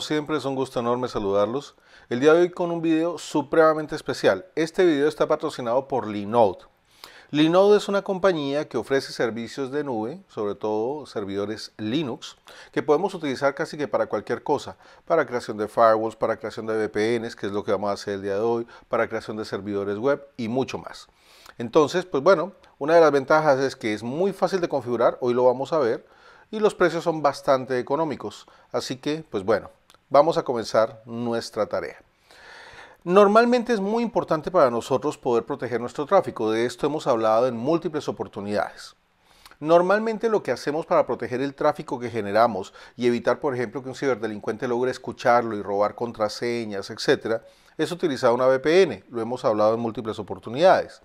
siempre es un gusto enorme saludarlos. El día de hoy con un video supremamente especial. Este video está patrocinado por Linode. Linode es una compañía que ofrece servicios de nube, sobre todo servidores Linux, que podemos utilizar casi que para cualquier cosa, para creación de firewalls, para creación de VPNs, que es lo que vamos a hacer el día de hoy, para creación de servidores web y mucho más. Entonces, pues bueno, una de las ventajas es que es muy fácil de configurar, hoy lo vamos a ver, y los precios son bastante económicos. Así que, pues bueno, vamos a comenzar nuestra tarea. Normalmente es muy importante para nosotros poder proteger nuestro tráfico, de esto hemos hablado en múltiples oportunidades. Normalmente lo que hacemos para proteger el tráfico que generamos y evitar, por ejemplo, que un ciberdelincuente logre escucharlo y robar contraseñas, etc., es utilizar una VPN, lo hemos hablado en múltiples oportunidades.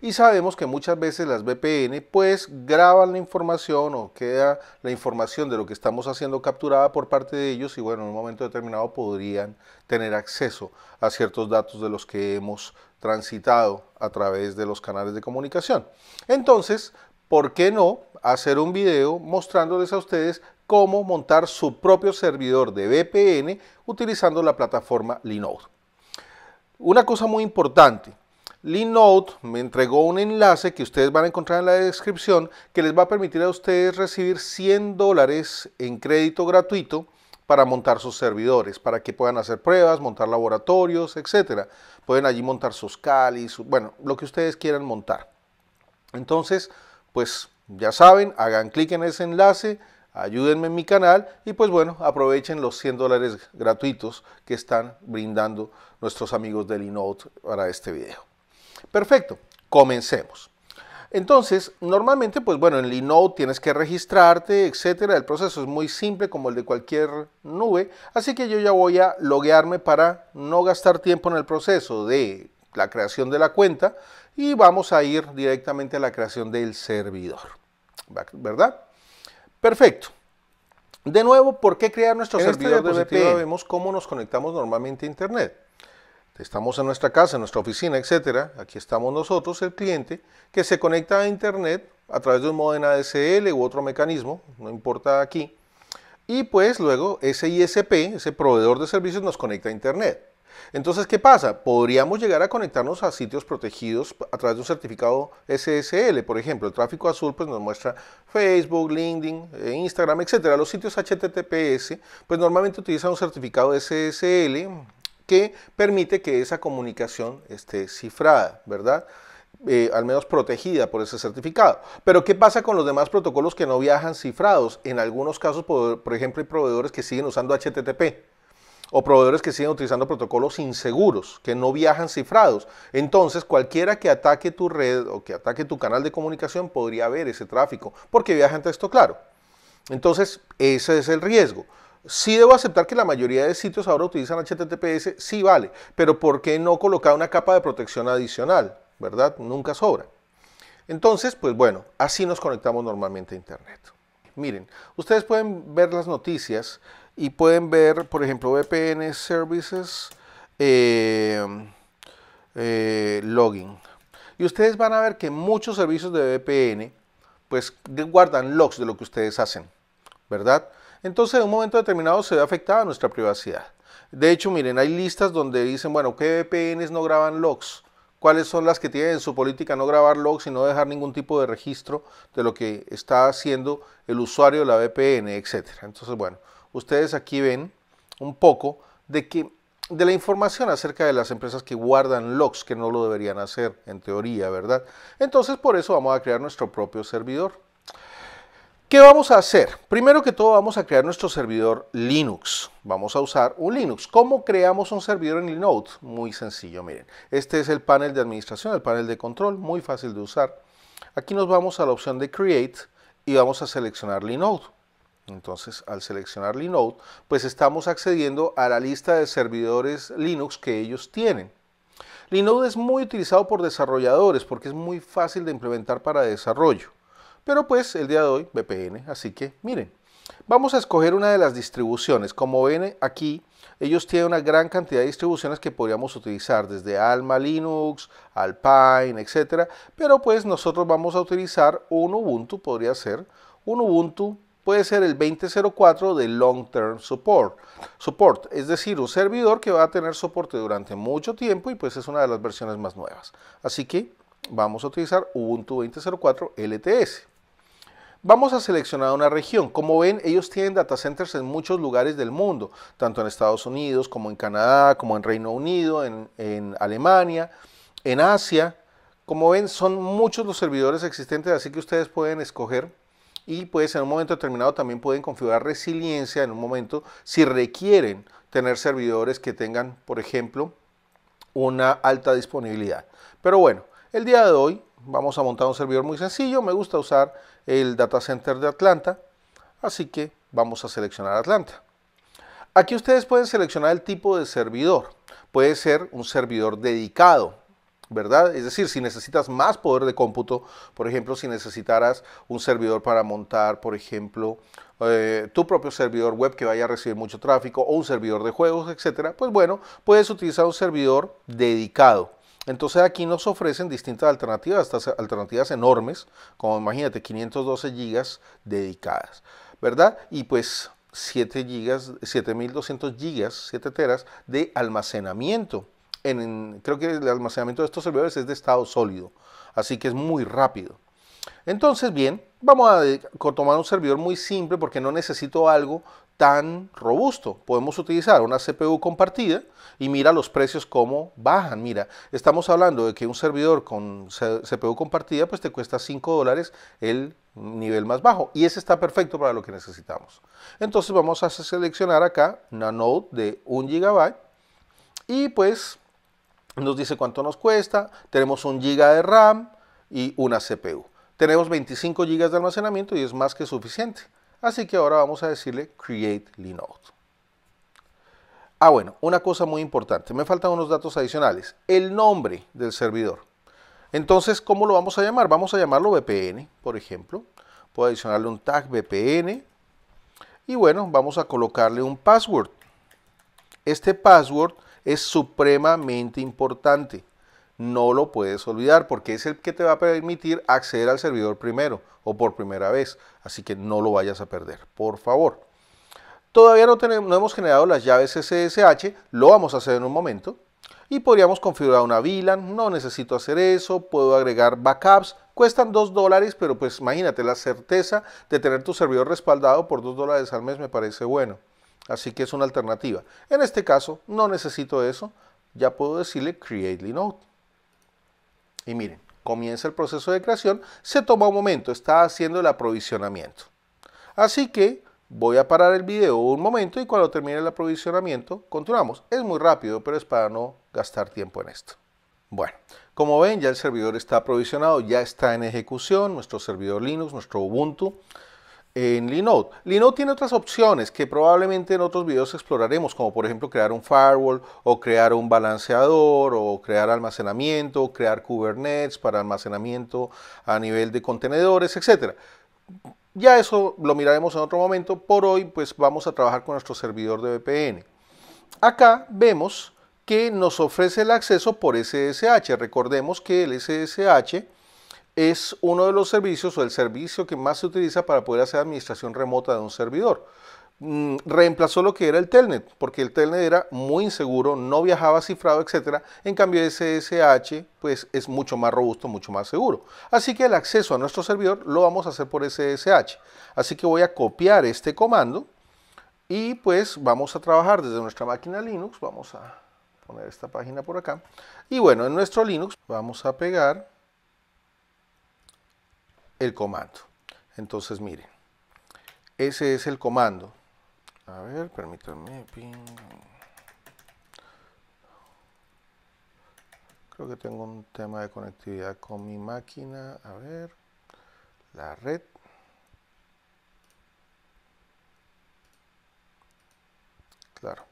Y sabemos que muchas veces las VPN pues graban la información o queda la información de lo que estamos haciendo capturada por parte de ellos y bueno, en un momento determinado podrían tener acceso a ciertos datos de los que hemos transitado a través de los canales de comunicación. Entonces, ¿por qué no hacer un video mostrándoles a ustedes cómo montar su propio servidor de VPN utilizando la plataforma Linode? Una cosa muy importante, Linode me entregó un enlace que ustedes van a encontrar en la descripción que les va a permitir a ustedes recibir 100 dólares en crédito gratuito para montar sus servidores, para que puedan hacer pruebas, montar laboratorios, etc. Pueden allí montar sus calis, bueno, lo que ustedes quieran montar. Entonces, pues ya saben, hagan clic en ese enlace, ayúdenme en mi canal y pues bueno, aprovechen los 100 dólares gratuitos que están brindando nuestros amigos de Linode para este video. Perfecto, comencemos. Entonces, normalmente, pues bueno, en Linode tienes que registrarte, etcétera. El proceso es muy simple como el de cualquier nube, así que yo ya voy a loguearme para no gastar tiempo en el proceso de la creación de la cuenta y vamos a ir directamente a la creación del servidor, ¿verdad? Perfecto. De nuevo, ¿por qué crear nuestro este servidor de VPN? Vemos cómo nos conectamos normalmente a internet. Estamos en nuestra casa, en nuestra oficina, etcétera. Aquí estamos nosotros, el cliente, que se conecta a Internet a través de un modem ADSL u otro mecanismo, no importa aquí. Y pues luego ese ISP, ese proveedor de servicios, nos conecta a Internet. Entonces, ¿qué pasa? Podríamos llegar a conectarnos a sitios protegidos a través de un certificado SSL, por ejemplo. El tráfico azul pues, nos muestra Facebook, LinkedIn, eh, Instagram, etc. Los sitios HTTPS pues normalmente utilizan un certificado SSL que permite que esa comunicación esté cifrada, ¿verdad? Eh, al menos protegida por ese certificado. Pero ¿qué pasa con los demás protocolos que no viajan cifrados? En algunos casos, por, por ejemplo, hay proveedores que siguen usando HTTP o proveedores que siguen utilizando protocolos inseguros, que no viajan cifrados. Entonces, cualquiera que ataque tu red o que ataque tu canal de comunicación podría ver ese tráfico, porque viaja en texto claro. Entonces, ese es el riesgo. Sí debo aceptar que la mayoría de sitios ahora utilizan HTTPS, sí vale, pero ¿por qué no colocar una capa de protección adicional? ¿Verdad? Nunca sobra. Entonces, pues bueno, así nos conectamos normalmente a Internet. Miren, ustedes pueden ver las noticias y pueden ver, por ejemplo, VPN Services eh, eh, Login. Y ustedes van a ver que muchos servicios de VPN pues guardan logs de lo que ustedes hacen, ¿verdad? entonces en un momento determinado se ve afectada nuestra privacidad. De hecho, miren, hay listas donde dicen, bueno, ¿qué VPNs no graban logs? ¿Cuáles son las que tienen en su política no grabar logs y no dejar ningún tipo de registro de lo que está haciendo el usuario de la VPN, etcétera? Entonces, bueno, ustedes aquí ven un poco de que de la información acerca de las empresas que guardan logs que no lo deberían hacer en teoría, ¿verdad? Entonces, por eso vamos a crear nuestro propio servidor. ¿Qué vamos a hacer? Primero que todo vamos a crear nuestro servidor Linux. Vamos a usar un Linux. ¿Cómo creamos un servidor en Linode? Muy sencillo, miren. Este es el panel de administración, el panel de control, muy fácil de usar. Aquí nos vamos a la opción de Create y vamos a seleccionar Linode. Entonces, al seleccionar Linode, pues estamos accediendo a la lista de servidores Linux que ellos tienen. Linode es muy utilizado por desarrolladores porque es muy fácil de implementar para desarrollo. Pero pues el día de hoy VPN, así que miren, vamos a escoger una de las distribuciones. Como ven eh, aquí, ellos tienen una gran cantidad de distribuciones que podríamos utilizar, desde Alma Linux, Alpine, etcétera, pero pues nosotros vamos a utilizar un Ubuntu, podría ser un Ubuntu puede ser el 2004 de Long Term Support. Support, es decir, un servidor que va a tener soporte durante mucho tiempo y pues es una de las versiones más nuevas. Así que vamos a utilizar Ubuntu 2004 LTS. Vamos a seleccionar una región. Como ven, ellos tienen data centers en muchos lugares del mundo, tanto en Estados Unidos como en Canadá, como en Reino Unido, en, Alemania, en Asia. Como ven, son muchos los servidores existentes, así que ustedes pueden escoger y pues en un momento determinado también pueden configurar resiliencia en un momento si requieren tener servidores que tengan, por ejemplo, una alta disponibilidad. Pero bueno, el día de hoy vamos a montar un servidor muy sencillo. Me gusta usar el data center de Atlanta, así que vamos a seleccionar Atlanta. Aquí ustedes pueden seleccionar el tipo de servidor. Puede ser un servidor dedicado, ¿verdad? Es decir, si necesitas más poder de cómputo, por ejemplo, si necesitaras un servidor para montar, por ejemplo, eh, tu propio servidor web que vaya a recibir mucho tráfico o un servidor de juegos, etcétera, pues bueno, puedes utilizar un servidor dedicado. Entonces aquí nos ofrecen distintas alternativas, estas alternativas enormes, como imagínate, 512 gigas dedicadas, ¿verdad? Y pues 7 gigas, 7200 gigas, 7 teras de almacenamiento. creo que el almacenamiento de estos servidores es de estado sólido, así que es muy rápido. Entonces, bien, vamos a tomar un servidor muy simple porque no necesito algo tan robusto. Podemos utilizar una CPU compartida y mira los precios como bajan. Mira, estamos hablando de que un servidor con CPU compartida pues te cuesta 5 dólares el nivel más bajo y ese está perfecto para lo que necesitamos. Entonces vamos a seleccionar acá una node de 1 GB y pues nos dice cuánto nos cuesta. Tenemos 1 GB de RAM y una CPU. Tenemos 25 GB de almacenamiento y es más que suficiente. Así que ahora vamos a decirle create Linux. Ah, bueno, una cosa muy importante. Me faltan unos datos adicionales. El nombre del servidor. Entonces, ¿cómo lo vamos a llamar? Vamos a llamarlo VPN, por ejemplo. Puedo adicionarle un tag VPN. Y bueno, vamos a colocarle un password. Este password es supremamente importante no lo puedes olvidar porque es el que te va a permitir acceder al servidor primero o por primera vez. Así que no lo vayas a perder, por favor. Todavía no, tenemos, no hemos generado las llaves SSH, lo vamos a hacer en un momento. Y podríamos configurar una VLAN, no necesito hacer eso, puedo agregar backups, cuestan 2 dólares, pero pues imagínate, la certeza de tener tu servidor respaldado por 2 dólares al mes me parece bueno. Así que es una alternativa. En este caso, no necesito eso, ya puedo decirle Create Linux. Y miren, comienza el proceso de creación, se toma un momento, está haciendo el aprovisionamiento. Así que voy a parar el video un momento y cuando termine el aprovisionamiento continuamos. Es muy rápido, pero es para no gastar tiempo en esto. Bueno, como ven ya el servidor está aprovisionado, ya está en ejecución, nuestro servidor Linux, nuestro Ubuntu en Linode. Linode tiene otras opciones que probablemente en otros videos exploraremos, como por ejemplo crear un firewall o crear un balanceador o crear almacenamiento, o crear Kubernetes para almacenamiento a nivel de contenedores, etc. Ya eso lo miraremos en otro momento. Por hoy pues vamos a trabajar con nuestro servidor de VPN. Acá vemos que nos ofrece el acceso por SSH. Recordemos que el SSH es uno de los servicios o el servicio que más se utiliza para poder hacer administración remota de un servidor. Mm, reemplazó lo que era el Telnet, porque el Telnet era muy inseguro, no viajaba cifrado, etc. En cambio, SSH pues, es mucho más robusto, mucho más seguro. Así que el acceso a nuestro servidor lo vamos a hacer por SSH. Así que voy a copiar este comando y pues vamos a trabajar desde nuestra máquina Linux. Vamos a poner esta página por acá. Y bueno, en nuestro Linux vamos a pegar el comando. Entonces, miren, ese es el comando. A ver, permítanme. Creo que tengo un tema de conectividad con mi máquina. A ver, la red. Claro.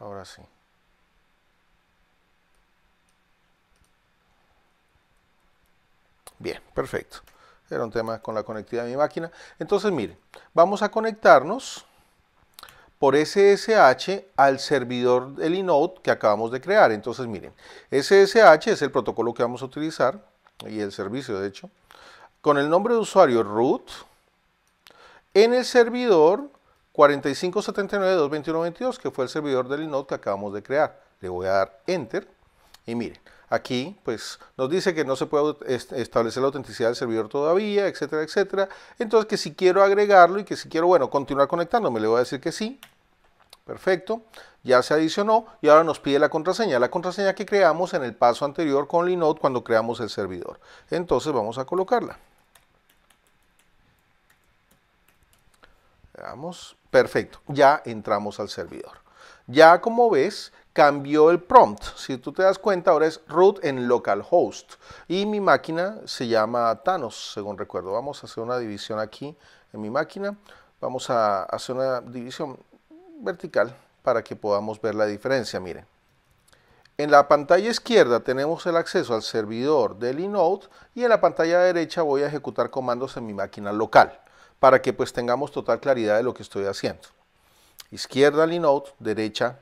Ahora sí. Bien, perfecto. Era un tema con la conectividad de mi máquina. Entonces, miren, vamos a conectarnos por SSH al servidor del inode que acabamos de crear. Entonces, miren, SSH es el protocolo que vamos a utilizar y el servicio, de hecho, con el nombre de usuario root en el servidor 4579.221.22, que fue el servidor del inode que acabamos de crear. Le voy a dar Enter y miren, aquí, pues nos dice que no se puede establecer la autenticidad del servidor todavía, etcétera, etcétera. Entonces que si quiero agregarlo y que si quiero, bueno, continuar conectándome, le voy a decir que sí. Perfecto, ya se adicionó y ahora nos pide la contraseña, la contraseña que creamos en el paso anterior con Linode cuando creamos el servidor. Entonces vamos a colocarla. Veamos, perfecto, ya entramos al servidor. Ya como ves, cambió el prompt. Si tú te das cuenta, ahora es root en localhost. Y mi máquina se llama Thanos, según recuerdo. Vamos a hacer una división aquí en mi máquina. Vamos a hacer una división vertical para que podamos ver la diferencia. Miren. En la pantalla izquierda tenemos el acceso al servidor del inode y en la pantalla derecha voy a ejecutar comandos en mi máquina local para que pues tengamos total claridad de lo que estoy haciendo. Izquierda Linode, derecha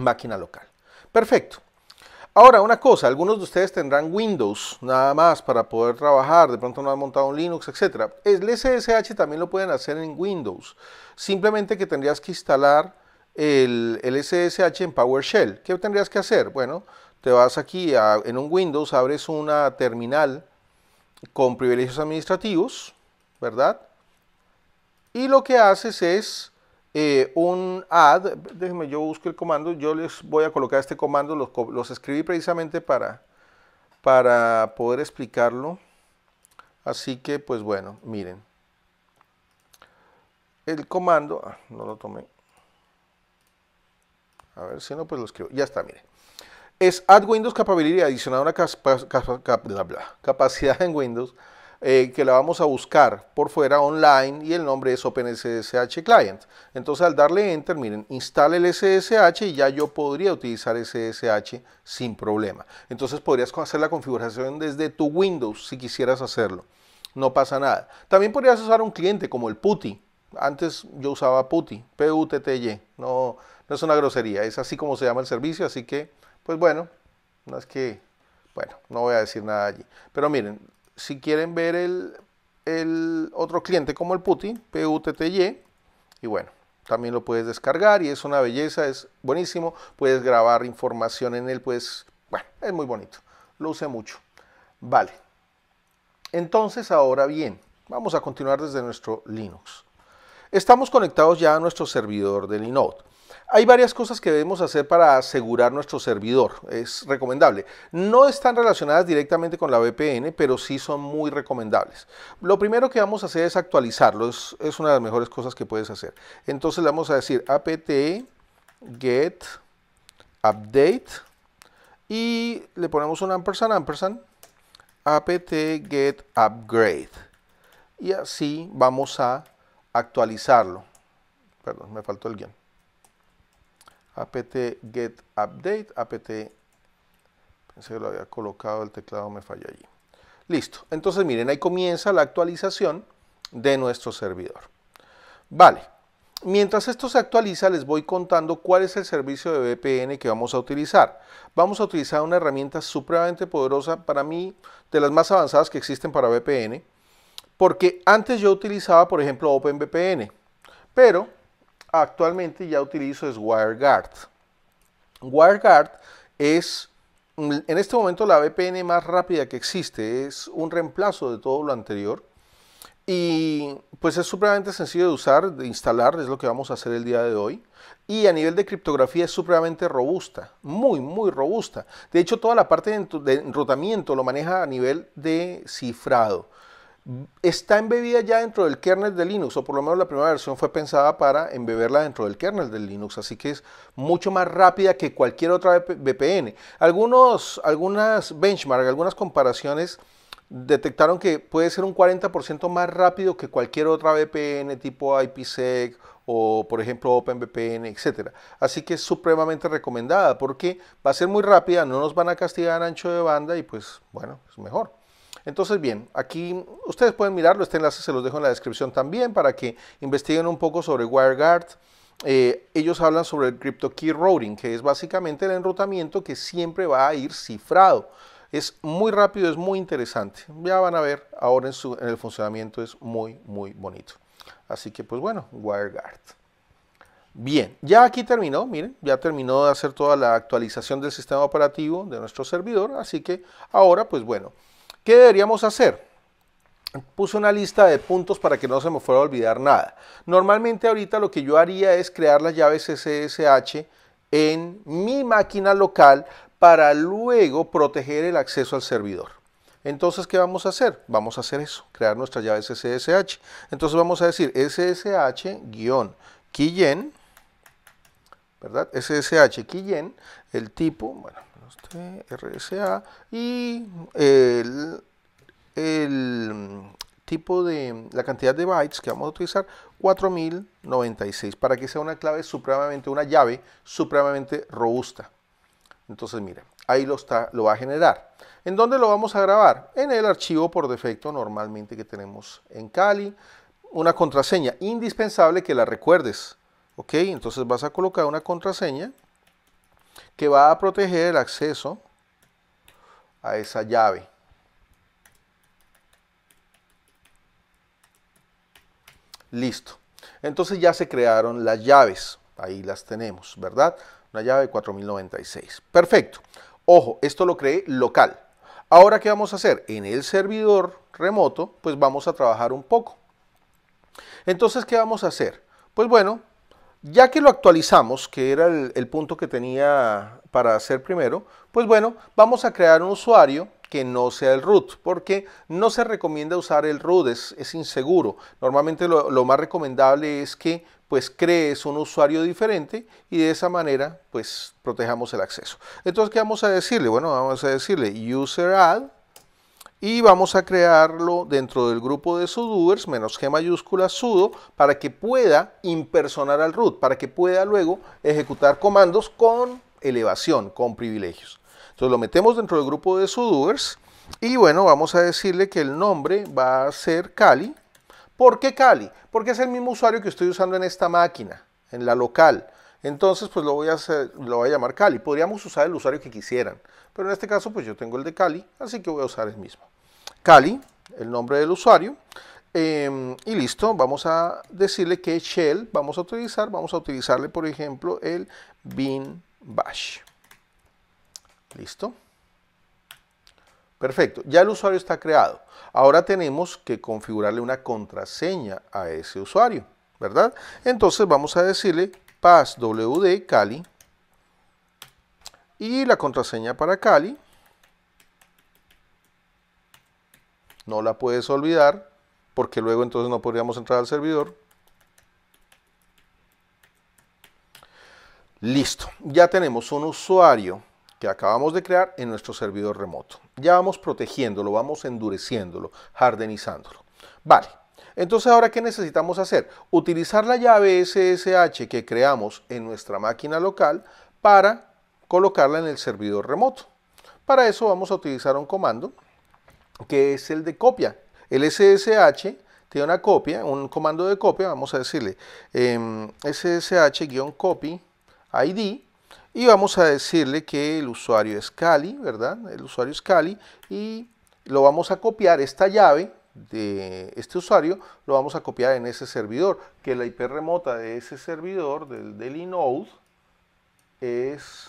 máquina local. Perfecto. Ahora, una cosa, algunos de ustedes tendrán Windows nada más para poder trabajar, de pronto no han montado un Linux, etc. El SSH también lo pueden hacer en Windows, simplemente que tendrías que instalar el, SSH en PowerShell. ¿Qué tendrías que hacer? Bueno, te vas aquí en un Windows, abres una terminal con privilegios administrativos, ¿verdad? Y lo que haces es eh, un add, déjenme yo busco el comando, yo les voy a colocar este comando, los, escribí precisamente para, para poder explicarlo. Así que, pues bueno, miren. El comando, ah, no lo tomé. A ver si no, pues lo escribo. Ya está, miren. Es Add Windows Capability adicionar una capacidad en Windows eh, que la vamos a buscar por fuera online y el nombre es OpenSSH Client. Entonces al darle Enter, miren, instale el SSH y ya yo podría utilizar SSH sin problema. Entonces podrías hacer la configuración desde tu Windows si quisieras hacerlo. No pasa nada. También podrías usar un cliente como el PuTTY. Antes yo usaba PuTTY, P-U-T-T-Y. No, no es una grosería, es así como se llama el servicio, así que, pues bueno, no es que bueno, no voy a decir nada allí. Pero miren, si quieren ver el, otro cliente como el Putty, PUTTY, y bueno, también lo puedes descargar y es una belleza, es buenísimo, puedes grabar información en él, pues, bueno, es muy bonito, lo usé mucho. Vale, entonces ahora bien, vamos a continuar desde nuestro Linux. Estamos conectados ya a nuestro servidor de Linux. Hay varias cosas que debemos hacer para asegurar nuestro servidor, es recomendable. No están relacionadas directamente con la VPN, pero sí son muy recomendables. Lo primero que vamos a hacer es actualizarlo, es, una de las mejores cosas que puedes hacer. Entonces le vamos a decir apt get update y le ponemos un ampersand ampersand apt get upgrade y así vamos a actualizarlo. Perdón, me faltó el guión apt get update, apt, pensé que lo había colocado, el teclado me falló allí. Listo, entonces miren, ahí comienza la actualización de nuestro servidor. Vale, mientras esto se actualiza les voy contando cuál es el servicio de VPN que vamos a utilizar. Vamos a utilizar una herramienta supremamente poderosa, para mí de las más avanzadas que existen para VPN, porque antes yo utilizaba por ejemplo OpenVPN, pero actualmente ya utilizo es WireGuard. WireGuard es en este momento la VPN más rápida que existe, es un reemplazo de todo lo anterior y pues es supremamente sencillo de usar, de instalar, es lo que vamos a hacer el día de hoy. Y a nivel de criptografía es supremamente robusta, muy, muy robusta. De hecho, toda la parte de enrutamiento lo maneja a nivel de cifrado está embebida ya dentro del kernel de Linux, o por lo menos la primera versión fue pensada para embeberla dentro del kernel de Linux, así que es mucho más rápida que cualquier otra VPN. Algunos, algunas benchmarks, algunas comparaciones detectaron que puede ser un 40% más rápido que cualquier otra VPN tipo IPsec o por ejemplo OpenVPN, etcétera. Así que es supremamente recomendada porque va a ser muy rápida, no nos van a castigar ancho de banda y pues bueno, es mejor. Entonces, bien, aquí ustedes pueden mirarlo, este enlace se los dejo en la descripción también para que investiguen un poco sobre WireGuard. Eh, ellos hablan sobre el Crypto Key Routing, que es básicamente el enrutamiento que siempre va a ir cifrado. Es muy rápido, es muy interesante. Ya van a ver ahora en, su, en el funcionamiento, es muy, muy bonito. Así que, pues bueno, WireGuard. Bien, ya aquí terminó, miren, ya terminó de hacer toda la actualización del sistema operativo de nuestro servidor, así que ahora, pues bueno, ¿Qué deberíamos hacer? Puse una lista de puntos para que no se me fuera a olvidar nada. Normalmente ahorita lo que yo haría es crear las llaves SSH en mi máquina local para luego proteger el acceso al servidor. Entonces, ¿qué vamos a hacer? Vamos a hacer eso, crear nuestras llaves SSH. Entonces vamos a decir ssh keygen, ¿verdad? keygen, el tipo, bueno, RSA y el, tipo de la cantidad de bytes que vamos a utilizar 4096 para que sea una clave supremamente una llave supremamente robusta entonces mira ahí lo está lo va a generar en dónde lo vamos a grabar en el archivo por defecto normalmente que tenemos en cali una contraseña indispensable que la recuerdes ok entonces vas a colocar una contraseña que va a proteger el acceso a esa llave. Listo. Entonces ya se crearon las llaves. Ahí las tenemos, ¿verdad? Una llave 4096. Perfecto. Ojo, esto lo creé local. Ahora, ¿qué vamos a hacer? En el servidor remoto, pues vamos a trabajar un poco. Entonces, ¿qué vamos a hacer? Pues bueno, ya que lo actualizamos, que era el, punto que tenía para hacer primero, pues bueno, vamos a crear un usuario que no sea el root, porque no se recomienda usar el root, es, inseguro. Normalmente lo, lo, más recomendable es que pues crees un usuario diferente y de esa manera pues protejamos el acceso. Entonces, ¿qué vamos a decirle? Bueno, vamos a decirle user add y vamos a crearlo dentro del grupo de sudoers menos G mayúscula sudo para que pueda impersonar al root, para que pueda luego ejecutar comandos con elevación, con privilegios. Entonces lo metemos dentro del grupo de sudoers y bueno, vamos a decirle que el nombre va a ser Cali. ¿Por qué Cali? Porque es el mismo usuario que estoy usando en esta máquina, en la local. Entonces, pues lo voy a, hacer, lo voy a llamar Cali. Podríamos usar el usuario que quisieran, pero en este caso, pues yo tengo el de Cali, así que voy a usar el mismo. Cali, el nombre del usuario. Em, y listo, vamos a decirle que shell vamos a utilizar. Vamos a utilizarle, por ejemplo, el bin bash. Listo. Perfecto, ya el usuario está creado. Ahora tenemos que configurarle una contraseña a ese usuario, ¿verdad? Entonces vamos a decirle passwd cali y la contraseña para Cali. No la puedes olvidar porque luego entonces no podríamos entrar al servidor. Listo, ya tenemos un usuario que acabamos de crear en nuestro servidor remoto. Ya vamos protegiéndolo, vamos endureciéndolo, jardenizándolo. Vale, entonces ahora ¿qué necesitamos hacer? Utilizar la llave SSH que creamos en nuestra máquina local para colocarla en el servidor remoto. Para eso vamos a utilizar un comando que es el de copia. El SSH tiene una copia, un comando de copia, vamos a decirle em, ssh-copy id y vamos a decirle que el usuario es Cali, ¿verdad? El usuario es Cali y lo vamos a copiar, esta llave de este usuario lo vamos a copiar en ese servidor, que la IP remota de ese servidor, del, del inode, es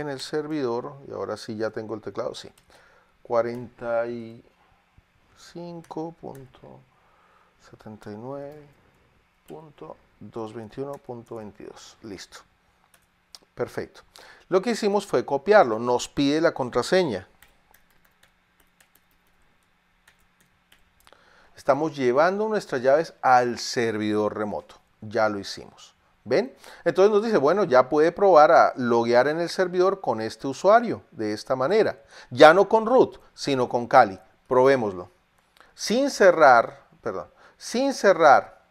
en el servidor, y ahora sí ya tengo el teclado, sí, 45.79.221.22. Listo. Perfecto. Lo que hicimos fue copiarlo. Nos pide la contraseña. Estamos llevando nuestras llaves al servidor remoto. Ya lo hicimos. ¿Ven? Entonces nos dice, bueno, ya puede probar a loguear en el servidor con este usuario, de esta manera. Ya no con root, sino con Kali. Probémoslo. Sin cerrar, perdón, sin cerrar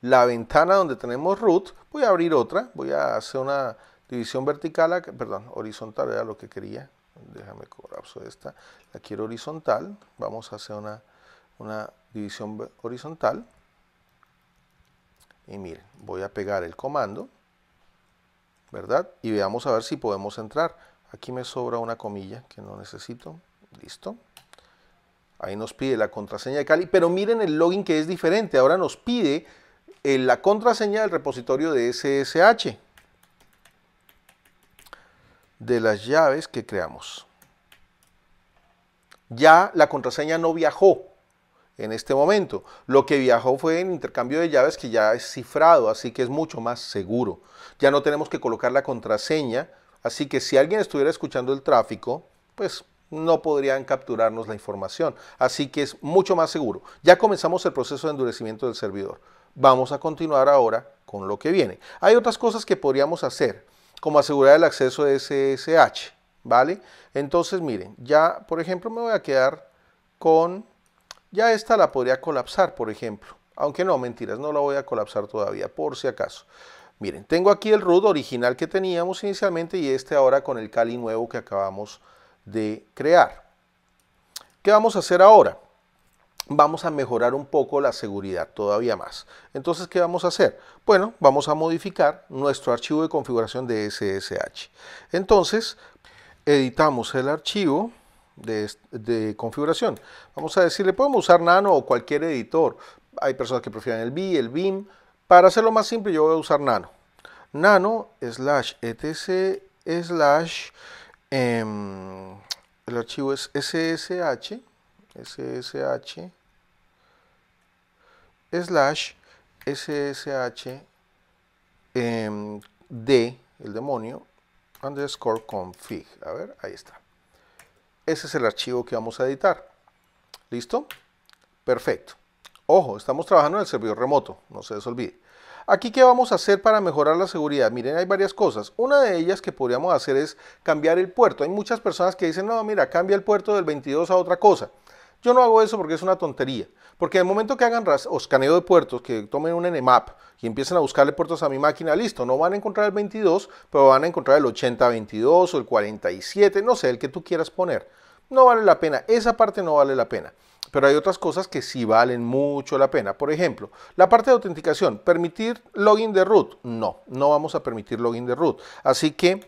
la ventana donde tenemos root, voy a abrir otra, voy a hacer una división vertical, perdón, horizontal era lo que quería. Déjame colapso esta, la quiero horizontal. Vamos a hacer una, una división horizontal. Y miren, voy a pegar el comando, ¿verdad? Y veamos a ver si podemos entrar. Aquí me sobra una comilla que no necesito. Listo. Ahí nos pide la contraseña de Cali, pero miren el login que es diferente. Ahora nos pide eh, la contraseña del repositorio de SSH de las llaves que creamos. Ya la contraseña no viajó, en este momento. Lo que viajó fue en intercambio de llaves que ya es cifrado, así que es mucho más seguro. Ya no tenemos que colocar la contraseña, así que si alguien estuviera escuchando el tráfico, pues no podrían capturarnos la información. Así que es mucho más seguro. Ya comenzamos el proceso de endurecimiento del servidor. Vamos a continuar ahora con lo que viene. Hay otras cosas que podríamos hacer, como asegurar el acceso de SSH, ¿vale? Entonces, miren, ya, por ejemplo, me voy a quedar con ya esta la podría colapsar, por ejemplo. Aunque no, mentiras, no la voy a colapsar todavía, por si acaso. Miren, tengo aquí el root original que teníamos inicialmente y este ahora con el cali nuevo que acabamos de crear. ¿Qué vamos a hacer ahora? Vamos a mejorar un poco la seguridad todavía más. Entonces, ¿qué vamos a hacer? Bueno, vamos a modificar nuestro archivo de configuración de SSH. Entonces, editamos el archivo de, configuración. Vamos a decirle, podemos usar Nano o cualquier editor. Hay personas que prefieren el BI, el BIM. Para hacerlo más simple, yo voy a usar Nano. Nano slash etc slash em, el archivo es ssh ssh slash ssh em, el demonio underscore config a ver ahí está ese es el archivo que vamos a editar. ¿Listo? Perfecto. Ojo, estamos trabajando en el servidor remoto, no se les olvide. Aquí, ¿qué vamos a hacer para mejorar la seguridad? Miren, hay varias cosas. Una de ellas que podríamos hacer es cambiar el puerto. Hay muchas personas que dicen, no, mira, cambia el puerto del 22 a otra cosa. Yo no hago eso porque es una tontería. Porque en el momento que hagan escaneo de puertos, que tomen un NMAP y empiecen a buscarle puertos a mi máquina, listo, no van a encontrar el 22, pero van a encontrar el 8022 o el 47, no sé, el que tú quieras poner. No vale la pena, esa parte no vale la pena. Pero hay otras cosas que sí valen mucho la pena. Por ejemplo, la parte de autenticación, permitir login de root. No, no vamos a permitir login de root. Así que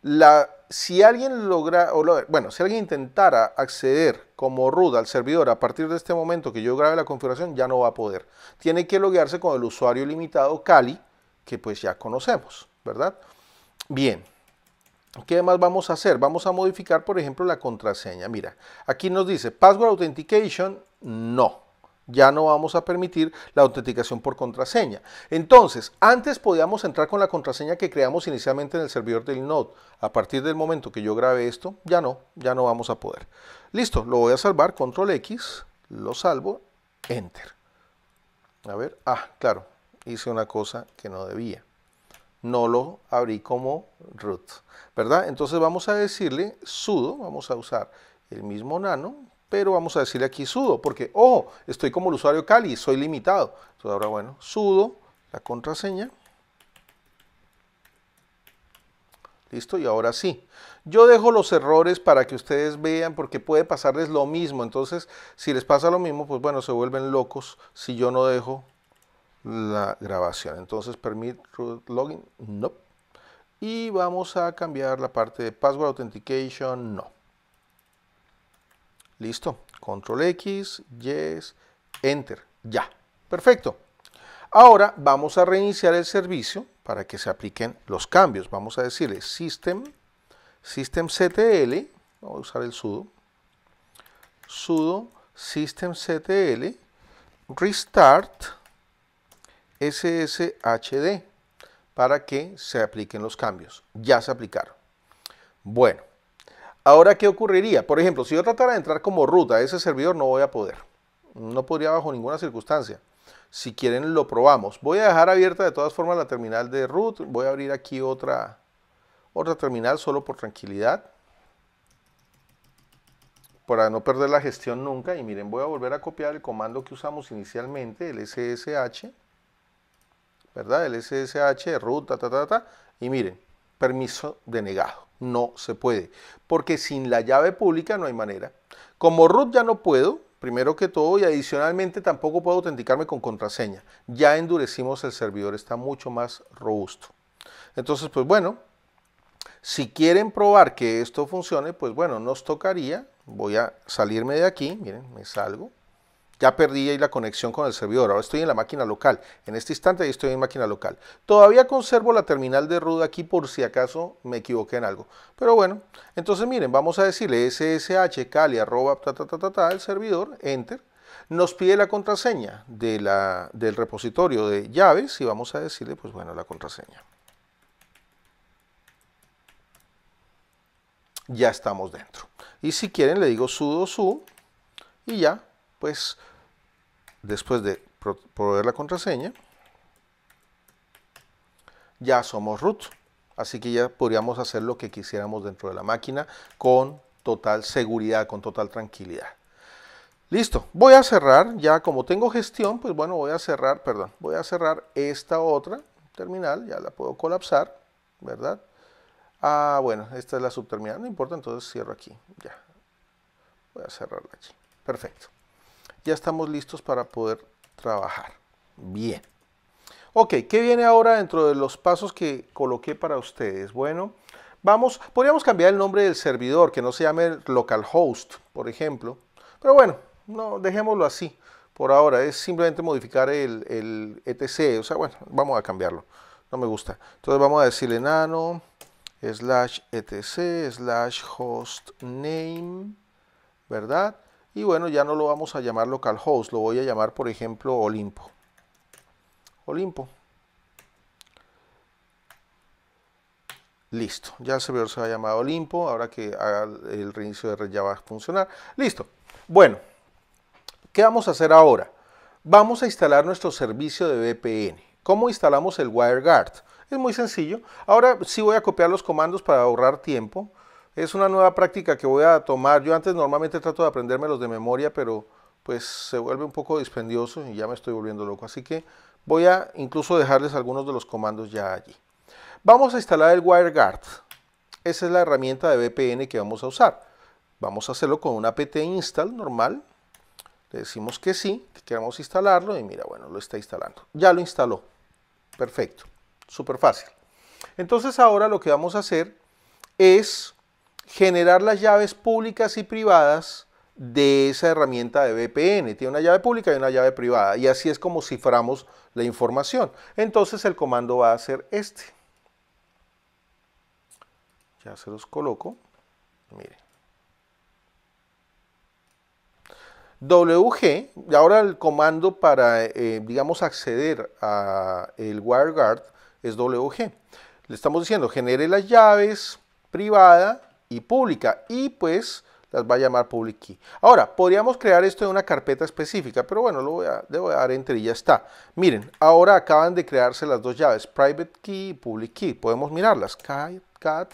la si alguien logra, o bueno, si alguien intentara acceder como root al servidor a partir de este momento que yo grabe la configuración, ya no va a poder. Tiene que loguearse con el usuario limitado Cali, que pues ya conocemos, ¿verdad? Bien. ¿Qué más vamos a hacer? Vamos a modificar, por ejemplo, la contraseña. Mira, aquí nos dice Password Authentication, no. Ya no vamos a permitir la autenticación por contraseña. Entonces, antes podíamos entrar con la contraseña que creamos inicialmente en el servidor del Node. A partir del momento que yo grabé esto, ya no, ya no vamos a poder. Listo, lo voy a salvar, control X, lo salvo, enter. A ver, ah, claro, hice una cosa que no debía. No lo abrí como root, ¿verdad? Entonces vamos a decirle sudo, vamos a usar el mismo nano, pero vamos a decirle aquí sudo, porque, ojo, estoy como el usuario Cali, soy limitado. Entonces ahora, bueno, sudo la contraseña. Listo, y ahora sí. Yo dejo los errores para que ustedes vean, porque puede pasarles lo mismo. Entonces, si les pasa lo mismo, pues bueno, se vuelven locos si yo no dejo la grabación. Entonces, permit root login, no. Y vamos a cambiar la parte de password authentication, no. Listo. Control X, Yes, Enter. Ya. Perfecto. Ahora vamos a reiniciar el servicio para que se apliquen los cambios. Vamos a decirle System, systemctl, vamos a usar el sudo, sudo systemctl restart sshd para que se apliquen los cambios. Ya se aplicaron. Bueno, Ahora, ¿qué ocurriría? Por ejemplo, si yo tratara de entrar como root a ese servidor, no voy a poder. No podría bajo ninguna circunstancia. Si quieren, lo probamos. Voy a dejar abierta de todas formas la terminal de root. Voy a abrir aquí otra, otra terminal solo por tranquilidad. Para no perder la gestión nunca. Y miren, voy a volver a copiar el comando que usamos inicialmente, el SSH. ¿Verdad? El SSH, root, ta, ta, ta, ta. Y miren, permiso denegado no se puede, porque sin la llave pública no hay manera. Como root ya no puedo, primero que todo, y adicionalmente tampoco puedo autenticarme con contraseña. Ya endurecimos el servidor, está mucho más robusto. Entonces, pues bueno, si quieren probar que esto funcione, pues bueno, nos tocaría, voy a salirme de aquí, miren, me salgo, ya perdí ahí la conexión con el servidor, ahora estoy en la máquina local. En este instante estoy en máquina local. Todavía conservo la terminal de root aquí por si acaso me equivoqué en algo. Pero bueno, entonces miren, vamos a decirle ssh cali arroba ta, ta, ta, ta, el servidor, enter. Nos pide la contraseña de la, del repositorio de llaves y vamos a decirle, pues bueno, la contraseña. Ya estamos dentro. Y si quieren le digo sudo su y ya, pues después de proveer la contraseña, ya somos root. Así que ya podríamos hacer lo que quisiéramos dentro de la máquina con total seguridad, con total tranquilidad. Listo, voy a cerrar, ya como tengo gestión, pues bueno, voy a cerrar, perdón, voy a cerrar esta otra terminal, ya la puedo colapsar, ¿verdad? Ah, bueno, esta es la subterminal, no importa, entonces cierro aquí, ya. Voy a cerrarla aquí, perfecto ya estamos listos para poder trabajar. Bien. Ok, ¿qué viene ahora dentro de los pasos que coloqué para ustedes? Bueno, vamos, podríamos cambiar el nombre del servidor, que no se llame localhost, por ejemplo. Pero bueno, no, dejémoslo así por ahora. Es simplemente modificar el, etc. O sea, bueno, vamos a cambiarlo. No me gusta. Entonces vamos a decirle nano slash etc slash name. ¿verdad? Y bueno, ya no lo vamos a llamar localhost, lo voy a llamar por ejemplo Olimpo. Olimpo. Listo, ya el servidor se ha llamado Olimpo, ahora que haga el reinicio de red ya va a funcionar. Listo. Bueno, ¿qué vamos a hacer ahora? Vamos a instalar nuestro servicio de VPN. ¿Cómo instalamos el WireGuard? Es muy sencillo. Ahora sí voy a copiar los comandos para ahorrar tiempo es una nueva práctica que voy a tomar. Yo antes normalmente trato de aprenderme los de memoria, pero pues se vuelve un poco dispendioso y ya me estoy volviendo loco. Así que voy a incluso dejarles algunos de los comandos ya allí. Vamos a instalar el WireGuard. Esa es la herramienta de VPN que vamos a usar. Vamos a hacerlo con un apt install normal. Le decimos que sí, que queremos instalarlo y mira, bueno, lo está instalando. Ya lo instaló. Perfecto. Súper fácil. Entonces ahora lo que vamos a hacer es generar las llaves públicas y privadas de esa herramienta de VPN. Tiene una llave pública y una llave privada. Y así es como ciframos la información. Entonces el comando va a ser este. Ya se los coloco. Miren. WG, y ahora el comando para, eh, digamos, acceder a el WireGuard es WG. Le estamos diciendo, genere las llaves privada y pública. Y pues las va a llamar public key. Ahora, podríamos crear esto en una carpeta específica, pero bueno, lo voy a, dar entre y ya está. Miren, ahora acaban de crearse las dos llaves, private key y public key. Podemos mirarlas, cat, cat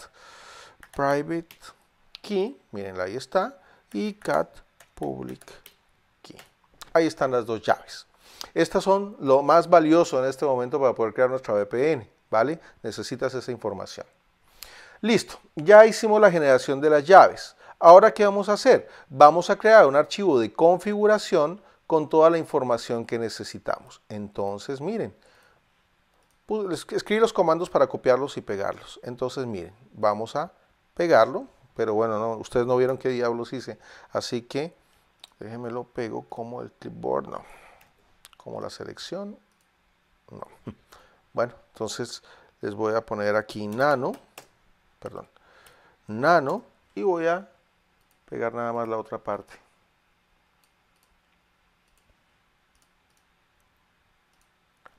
private key, miren, ahí está, y cat public key. Ahí están las dos llaves. Estas son lo más valioso en este momento para poder crear nuestra VPN, ¿vale? Necesitas esa información. Listo, ya hicimos la generación de las llaves. Ahora, ¿qué vamos a hacer? Vamos a crear un archivo de configuración con toda la información que necesitamos. Entonces, miren, escribí los comandos para copiarlos y pegarlos. Entonces, miren, vamos a pegarlo, pero bueno, no, ustedes no vieron qué diablos hice. Así que, déjenme lo pego como el clipboard, no. Como la selección, no. Bueno, entonces les voy a poner aquí nano perdón, nano y voy a pegar nada más la otra parte.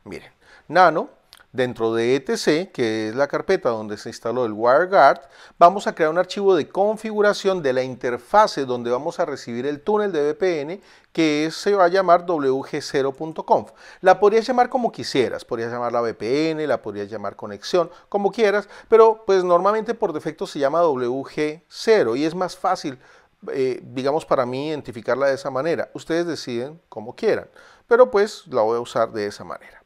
Miren, nano Dentro de ETC, que es la carpeta donde se instaló el WireGuard, vamos a crear un archivo de configuración de la interfase donde vamos a recibir el túnel de VPN que se va a llamar wg0.conf. La podrías llamar como quisieras, podrías llamarla VPN, la podrías llamar conexión, como quieras, pero pues normalmente por defecto se llama WG0 y es más fácil eh, digamos para mí identificarla de esa manera. Ustedes deciden como quieran, pero pues la voy a usar de esa manera.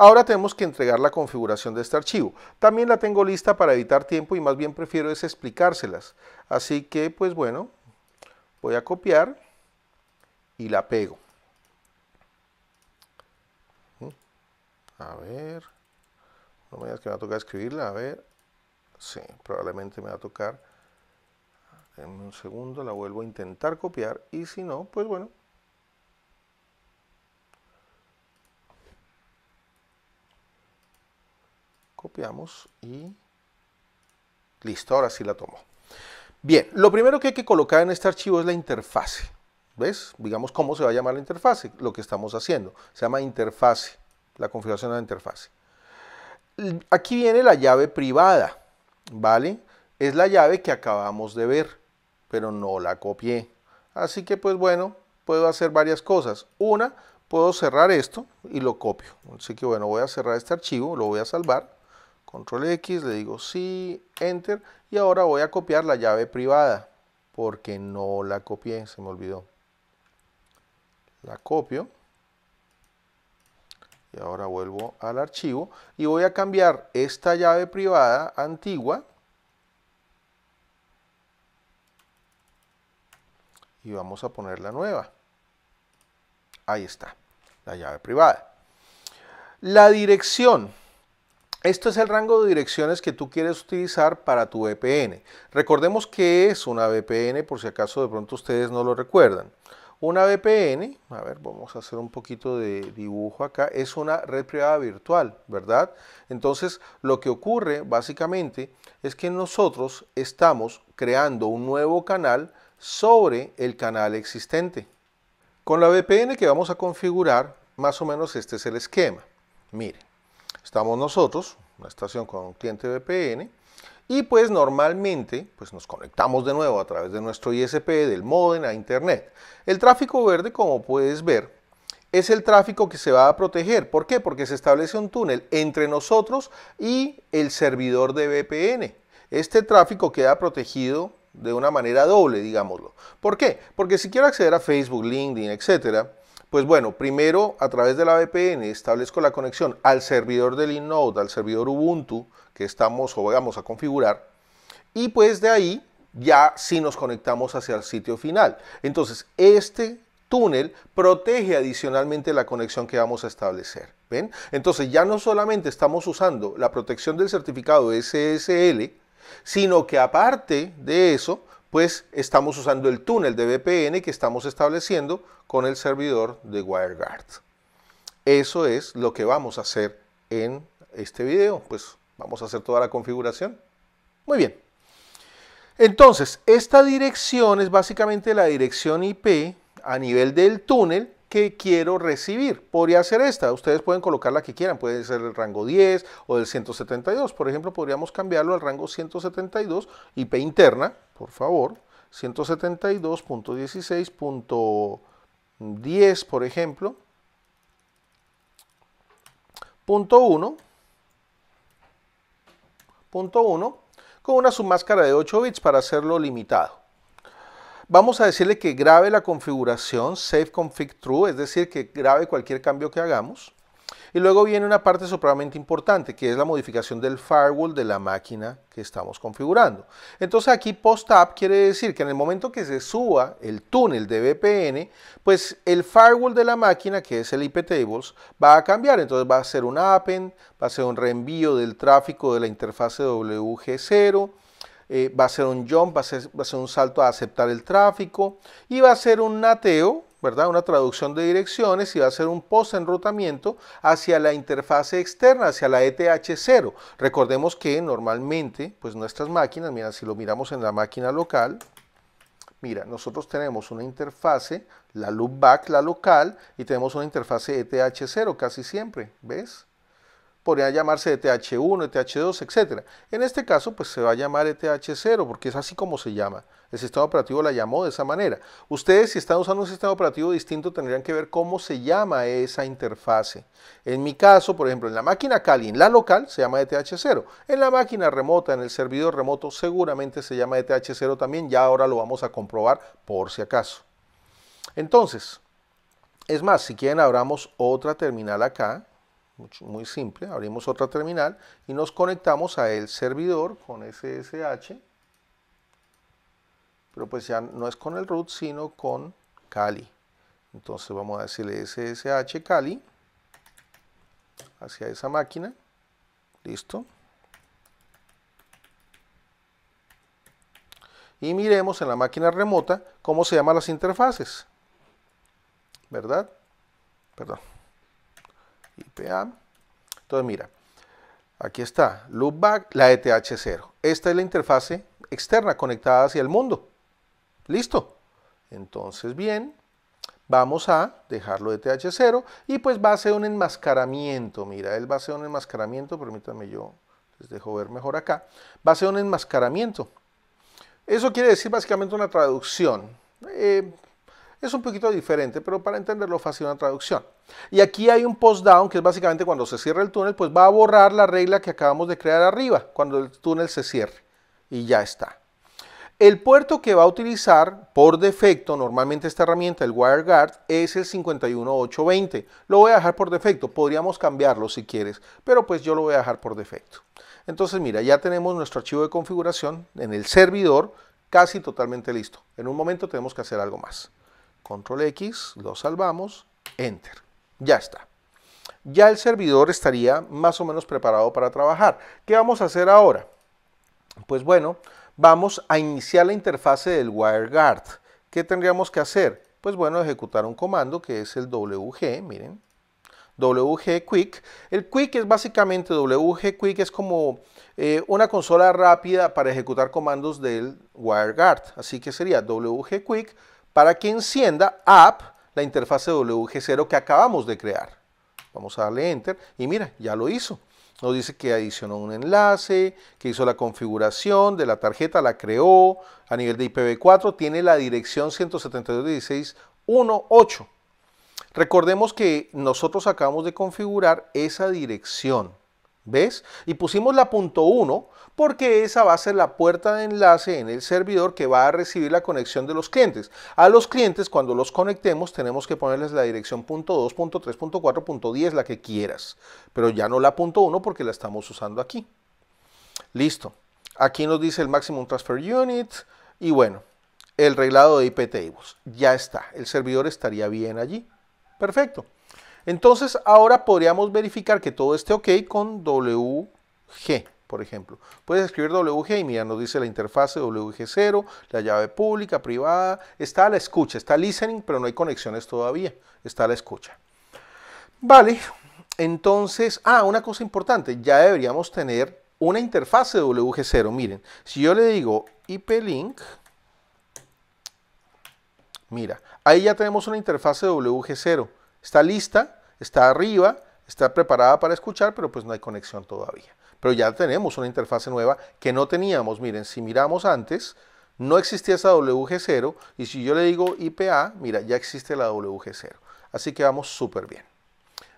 Ahora tenemos que entregar la configuración de este archivo. También la tengo lista para evitar tiempo y más bien prefiero es explicárselas. Así que, pues bueno, voy a copiar y la pego. Mm, a ver, no me digas que me va a tocar escribirla, a ver. Sí, probablemente me va a tocar. En un segundo la vuelvo a intentar copiar y si no, pues bueno, copiamos y listo, ahora sí la tomo. Bien, lo primero que hay que colocar en este archivo es la interfase. ¿Ves? Digamos cómo se va a llamar la interfase, lo que estamos haciendo. Se llama interfase, la configuración de la interfase. Aquí viene la llave privada, ¿vale? Es la llave que acabamos de ver, pero no la copié. Así que pues bueno, puedo hacer varias cosas. Una, puedo cerrar esto y lo copio. Así que bueno, voy a cerrar este archivo, lo voy a salvar Control X, le digo sí, Enter. Y ahora voy a copiar la llave privada porque no la copié, se me olvidó. La copio. Y ahora vuelvo al archivo y voy a cambiar esta llave privada antigua. Y vamos a poner la nueva. Ahí está, la llave privada. La dirección esto es el rango de direcciones que tú quieres utilizar para tu VPN. Recordemos que es una VPN por si acaso de pronto ustedes no lo recuerdan. Una VPN, a ver, vamos a hacer un poquito de dibujo acá, es una red privada virtual, ¿verdad? Entonces, lo que ocurre básicamente es que nosotros estamos creando un nuevo canal sobre el canal existente. Con la VPN que vamos a configurar, más o menos este es el esquema. Mire estamos nosotros, una estación con un cliente VPN, y pues normalmente pues nos conectamos de nuevo a través de nuestro ISP, del modem a internet. El tráfico verde, como puedes ver, es el tráfico que se va a proteger. ¿Por qué? Porque se establece un túnel entre nosotros y el servidor de VPN. Este tráfico queda protegido de una manera doble, digámoslo. ¿Por qué? Porque si quiero acceder a Facebook, LinkedIn, etcétera, pues bueno, primero a través de la VPN establezco la conexión al servidor del Linode, al servidor Ubuntu que estamos o vamos a configurar y pues de ahí ya sí nos conectamos hacia el sitio final. Entonces, este túnel protege adicionalmente la conexión que vamos a establecer. Entonces, ya no solamente estamos usando la protección del certificado SSL, sino que aparte de eso, pues estamos usando el túnel de VPN que estamos estableciendo con el servidor de WireGuard. Eso es lo que vamos a hacer en este video, pues vamos a hacer toda la configuración. Muy bien. Entonces, esta dirección es básicamente la dirección IP a nivel del túnel que quiero recibir. Podría ser esta, ustedes pueden colocar la que quieran, puede ser el rango 10 o el 172. Por ejemplo, podríamos cambiarlo al rango 172, IP interna, por favor, 172.16.10, por ejemplo, punto 1, punto 1, con una submáscara de 8 bits para hacerlo limitado. Vamos a decirle que grabe la configuración Save Config True, es decir, que grabe cualquier cambio que hagamos. Y luego viene una parte supremamente importante, que es la modificación del firewall de la máquina que estamos configurando. Entonces aquí post-app quiere decir que en el momento que se suba el túnel de VPN, pues el firewall de la máquina, que es el IP tables, va a cambiar. Entonces va a ser un append, va a ser un reenvío del tráfico de la interfase WG0, eh, va a ser un jump, va a ser, un salto a aceptar el tráfico y va a ser un nateo, ¿verdad? Una traducción de direcciones y va a ser un post-enrutamiento hacia la interfase externa, hacia la ETH0. Recordemos que normalmente, pues nuestras máquinas, mira, si lo miramos en la máquina local, mira, nosotros tenemos una interfase, la loopback, la local, y tenemos una interfase ETH0 casi siempre, ¿ves? podría llamarse ETH1, ETH2, etc. En este caso, pues se va a llamar ETH0 porque es así como se llama. El sistema operativo la llamó de esa manera. Ustedes, si están usando un sistema operativo distinto, tendrían que ver cómo se llama esa interfase. En mi caso, por ejemplo, en la máquina Kali, en la local, se llama ETH0. En la máquina remota, en el servidor remoto, seguramente se llama ETH0 también. Ya ahora lo vamos a comprobar por si acaso. Entonces, es más, si quieren, abramos otra terminal acá muy simple, abrimos otra terminal y nos conectamos a el servidor con SSH, pero pues ya no es con el root, sino con Kali. Entonces vamos a decirle SSH Kali hacia esa máquina. Listo. Y miremos en la máquina remota cómo se llaman las interfaces. ¿Verdad? Perdón. IPA. Entonces, mira, aquí está, loopback, la ETH0. Esta es la interfase externa conectada hacia el mundo. Listo. Entonces, bien, vamos a dejarlo de TH0 y pues va a ser un enmascaramiento. Mira, él va a ser un enmascaramiento, permítanme yo les dejo ver mejor acá. Va a ser un enmascaramiento. Eso quiere decir básicamente una traducción. Eh, es un poquito diferente, pero para entenderlo fácil una traducción. Y aquí hay un post-down, que es básicamente cuando se cierra el túnel, pues va a borrar la regla que acabamos de crear arriba, cuando el túnel se cierre. Y ya está. El puerto que va a utilizar por defecto normalmente esta herramienta, el WireGuard, es el 51820. Lo voy a dejar por defecto, podríamos cambiarlo si quieres, pero pues yo lo voy a dejar por defecto. Entonces mira, ya tenemos nuestro archivo de configuración en el servidor casi totalmente listo. En un momento tenemos que hacer algo más control X, lo salvamos, enter. Ya está. Ya el servidor estaría más o menos preparado para trabajar. ¿Qué vamos a hacer ahora? Pues bueno, vamos a iniciar la interfase del WireGuard. ¿Qué tendríamos que hacer? Pues bueno, ejecutar un comando que es el WG, miren, WG Quick. El Quick es básicamente, WG Quick es como eh, una consola rápida para ejecutar comandos del WireGuard. Así que sería WG Quick para que encienda app la interfaz WG0 que acabamos de crear. Vamos a darle Enter y mira, ya lo hizo. Nos dice que adicionó un enlace, que hizo la configuración de la tarjeta, la creó a nivel de IPv4, tiene la dirección 172.16.1.8. Recordemos que nosotros acabamos de configurar esa dirección. ¿Ves? Y pusimos la punto 1 porque esa va a ser la puerta de enlace en el servidor que va a recibir la conexión de los clientes. A los clientes cuando los conectemos tenemos que ponerles la dirección punto la que quieras. Pero ya no la 1 porque la estamos usando aquí. Listo. Aquí nos dice el Maximum Transfer Unit y bueno, el reglado de IP tables. Ya está. El servidor estaría bien allí. Perfecto. Entonces ahora podríamos verificar que todo esté ok con WG, por ejemplo. Puedes escribir WG y mira, nos dice la interfase WG0, la llave pública, privada, está a la escucha, está listening, pero no hay conexiones todavía, está a la escucha. Vale, entonces, ah, una cosa importante, ya deberíamos tener una interfase WG0. Miren, si yo le digo IP-Link, mira, ahí ya tenemos una interfase WG0. Está lista, está arriba, está preparada para escuchar, pero pues no hay conexión todavía. Pero ya tenemos una interfase nueva que no teníamos. Miren, si miramos antes, no existía esa WG0 y si yo le digo IPA, mira, ya existe la WG0. Así que vamos súper bien.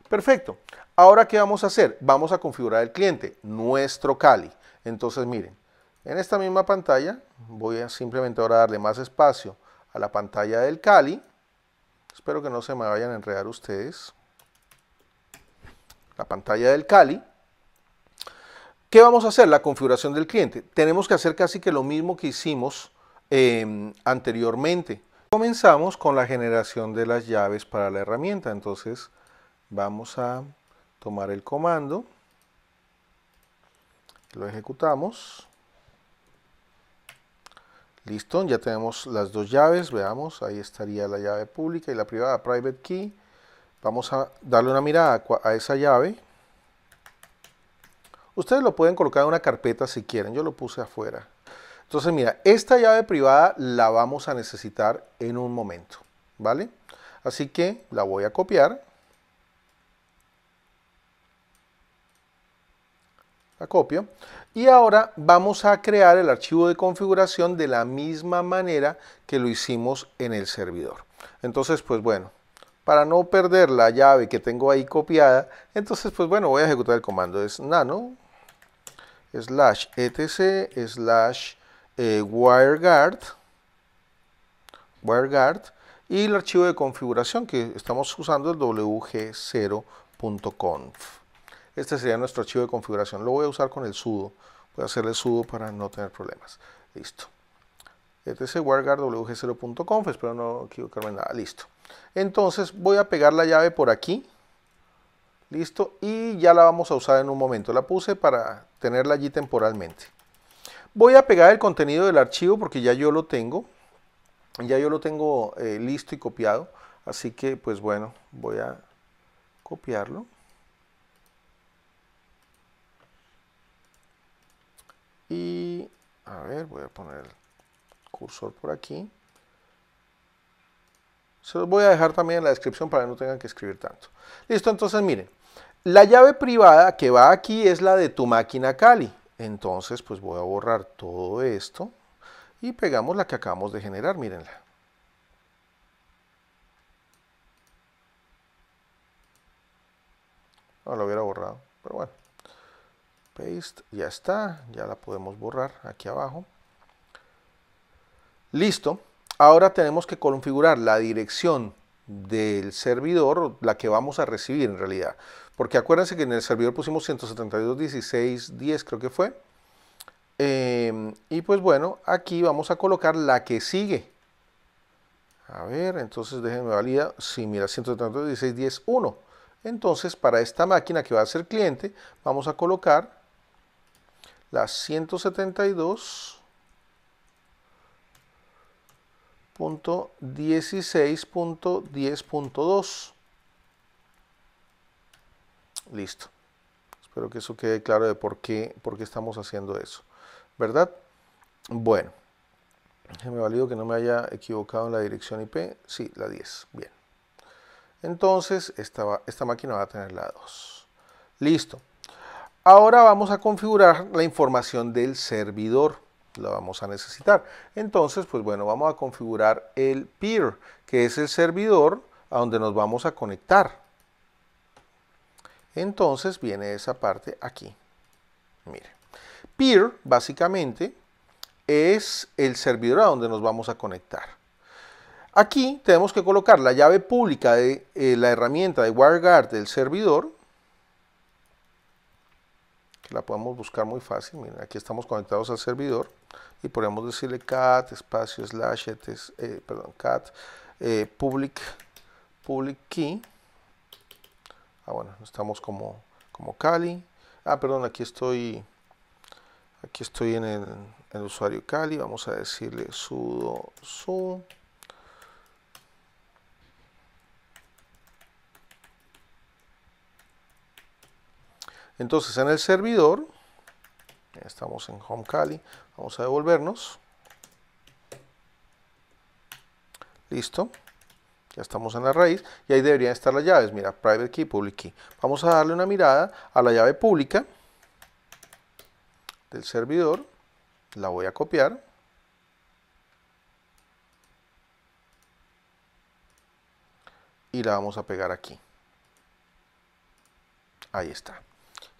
Perfecto. Ahora, ¿qué vamos a hacer? Vamos a configurar el cliente, nuestro Cali. Entonces, miren, en esta misma pantalla, voy a simplemente ahora darle más espacio a la pantalla del Cali. Espero que no se me vayan a enredar ustedes la pantalla del Cali. ¿Qué vamos a hacer? La configuración del cliente. Tenemos que hacer casi que lo mismo que hicimos em, anteriormente. Comenzamos con la generación de las llaves para la herramienta. Entonces vamos a tomar el comando. Lo ejecutamos. Listo, ya tenemos las dos llaves. Veamos, ahí estaría la llave pública y la privada, private key. Vamos a darle una mirada a esa llave. Ustedes lo pueden colocar en una carpeta si quieren. Yo lo puse afuera. Entonces, mira, esta llave privada la vamos a necesitar en un momento, ¿vale? Así que la voy a copiar. La copio. Y ahora vamos a crear el archivo de configuración de la misma manera que lo hicimos en el servidor. Entonces, pues bueno, para no perder la llave que tengo ahí copiada, entonces pues bueno, voy a ejecutar el comando. Es nano slash etc slash eh, WireGuard, WireGuard y el archivo de configuración que estamos usando el wg0.conf. Este sería nuestro archivo de configuración. Lo voy a usar con el sudo. Voy a hacerle sudo para no tener problemas. Listo. etc WireGuard wg0.conf. Espero no equivocarme en nada. Listo. Entonces voy a pegar la llave por aquí. Listo. Y ya la vamos a usar en un momento. La puse para tenerla allí temporalmente. Voy a pegar el contenido del archivo porque ya yo lo tengo. Ya yo lo tengo eh, listo y copiado. Así que pues bueno, voy a copiarlo. Y a ver, voy a poner el cursor por aquí. Se los voy a dejar también en la descripción para que no tengan que escribir tanto. Listo, entonces miren. La llave privada que va aquí es la de tu máquina Kali. Entonces, pues voy a borrar todo esto y pegamos la que acabamos de generar, mírenla. No la hubiera borrado, pero bueno. Paste, ya está, ya la podemos borrar aquí abajo. Listo. Ahora tenemos que configurar la dirección del servidor, la que vamos a recibir en realidad. Porque acuérdense que en el servidor pusimos 172.16.10 creo que fue. Em, y pues bueno, aquí vamos a colocar la que sigue. A ver, entonces déjenme valida. Sí, mira, 172.16.10.1. Entonces, para esta máquina que va a ser cliente, vamos a colocar la 172. .16.10.2. Listo. Espero que eso quede claro de por qué, estamos haciendo eso. ¿Verdad? Bueno. Me valido que no me haya equivocado en la dirección IP. Sí, la 10. Bien. Entonces, esta, esta máquina va a tener la 2. Listo. Ahora vamos a configurar la información del servidor la vamos a necesitar. Entonces, pues bueno, vamos a configurar el peer, que es el servidor a donde nos vamos a conectar. Entonces viene esa parte aquí. Mire, peer básicamente es el servidor a donde nos vamos a conectar. Aquí tenemos que colocar la llave pública de eh, la herramienta de WireGuard del servidor, que la podemos buscar muy fácil. Miren, aquí estamos conectados al servidor y podemos decirle cat espacio slash eh, perdón, cat eh, public public key ah bueno estamos como como Cali ah perdón aquí estoy aquí estoy en el, usuario Kali vamos a decirle sudo su entonces en el servidor estamos en home Cali Vamos a devolvernos. Listo. Ya estamos en la raíz y ahí deberían estar las llaves. Mira, private key, public key. Vamos a darle una mirada a la llave pública del servidor. La voy a copiar. Y la vamos a pegar aquí. Ahí está.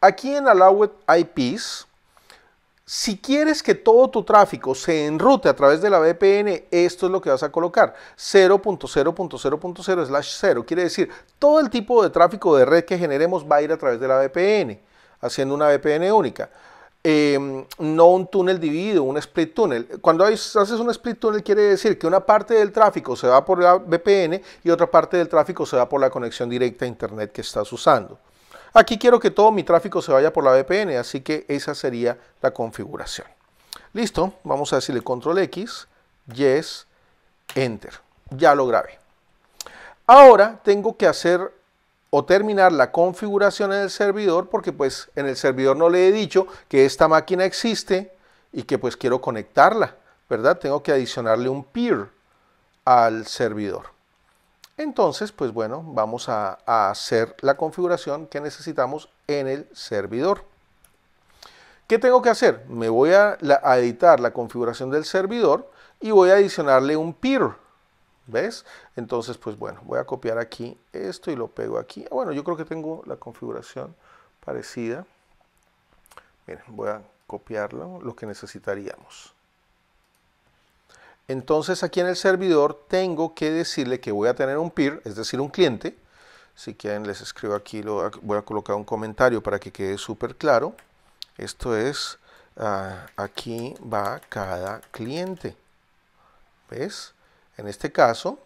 Aquí en Allowed IPs, si quieres que todo tu tráfico se enrute a través de la VPN, esto es lo que vas a colocar. 0.0.0.0 0. Quiere decir, todo el tipo de tráfico de red que generemos va a ir a través de la VPN, haciendo una VPN única. Em, no un túnel dividido, un split túnel. Cuando haces un split túnel quiere decir que una parte del tráfico se va por la VPN y otra parte del tráfico se va por la conexión directa a Internet que estás usando. Aquí quiero que todo mi tráfico se vaya por la VPN, así que esa sería la configuración. Listo, vamos a decirle control X, yes, enter. Ya lo grabé. Ahora tengo que hacer o terminar la configuración en el servidor porque pues en el servidor no le he dicho que esta máquina existe y que pues quiero conectarla, ¿verdad? Tengo que adicionarle un peer al servidor. Entonces, pues bueno, vamos a, hacer la configuración que necesitamos en el servidor. ¿Qué tengo que hacer? Me voy a, editar la configuración del servidor y voy a adicionarle un peer. ¿Ves? Entonces, pues bueno, voy a copiar aquí esto y lo pego aquí. Ah, bueno, yo creo que tengo la configuración parecida. Miren, voy a copiarlo, lo que necesitaríamos. Entonces aquí en el servidor tengo que decirle que voy a tener un peer, es decir, un cliente. Si quieren les escribo aquí, lo, voy a colocar un comentario para que quede súper claro. Esto es, ah, aquí va cada cliente. ¿Ves? En este caso,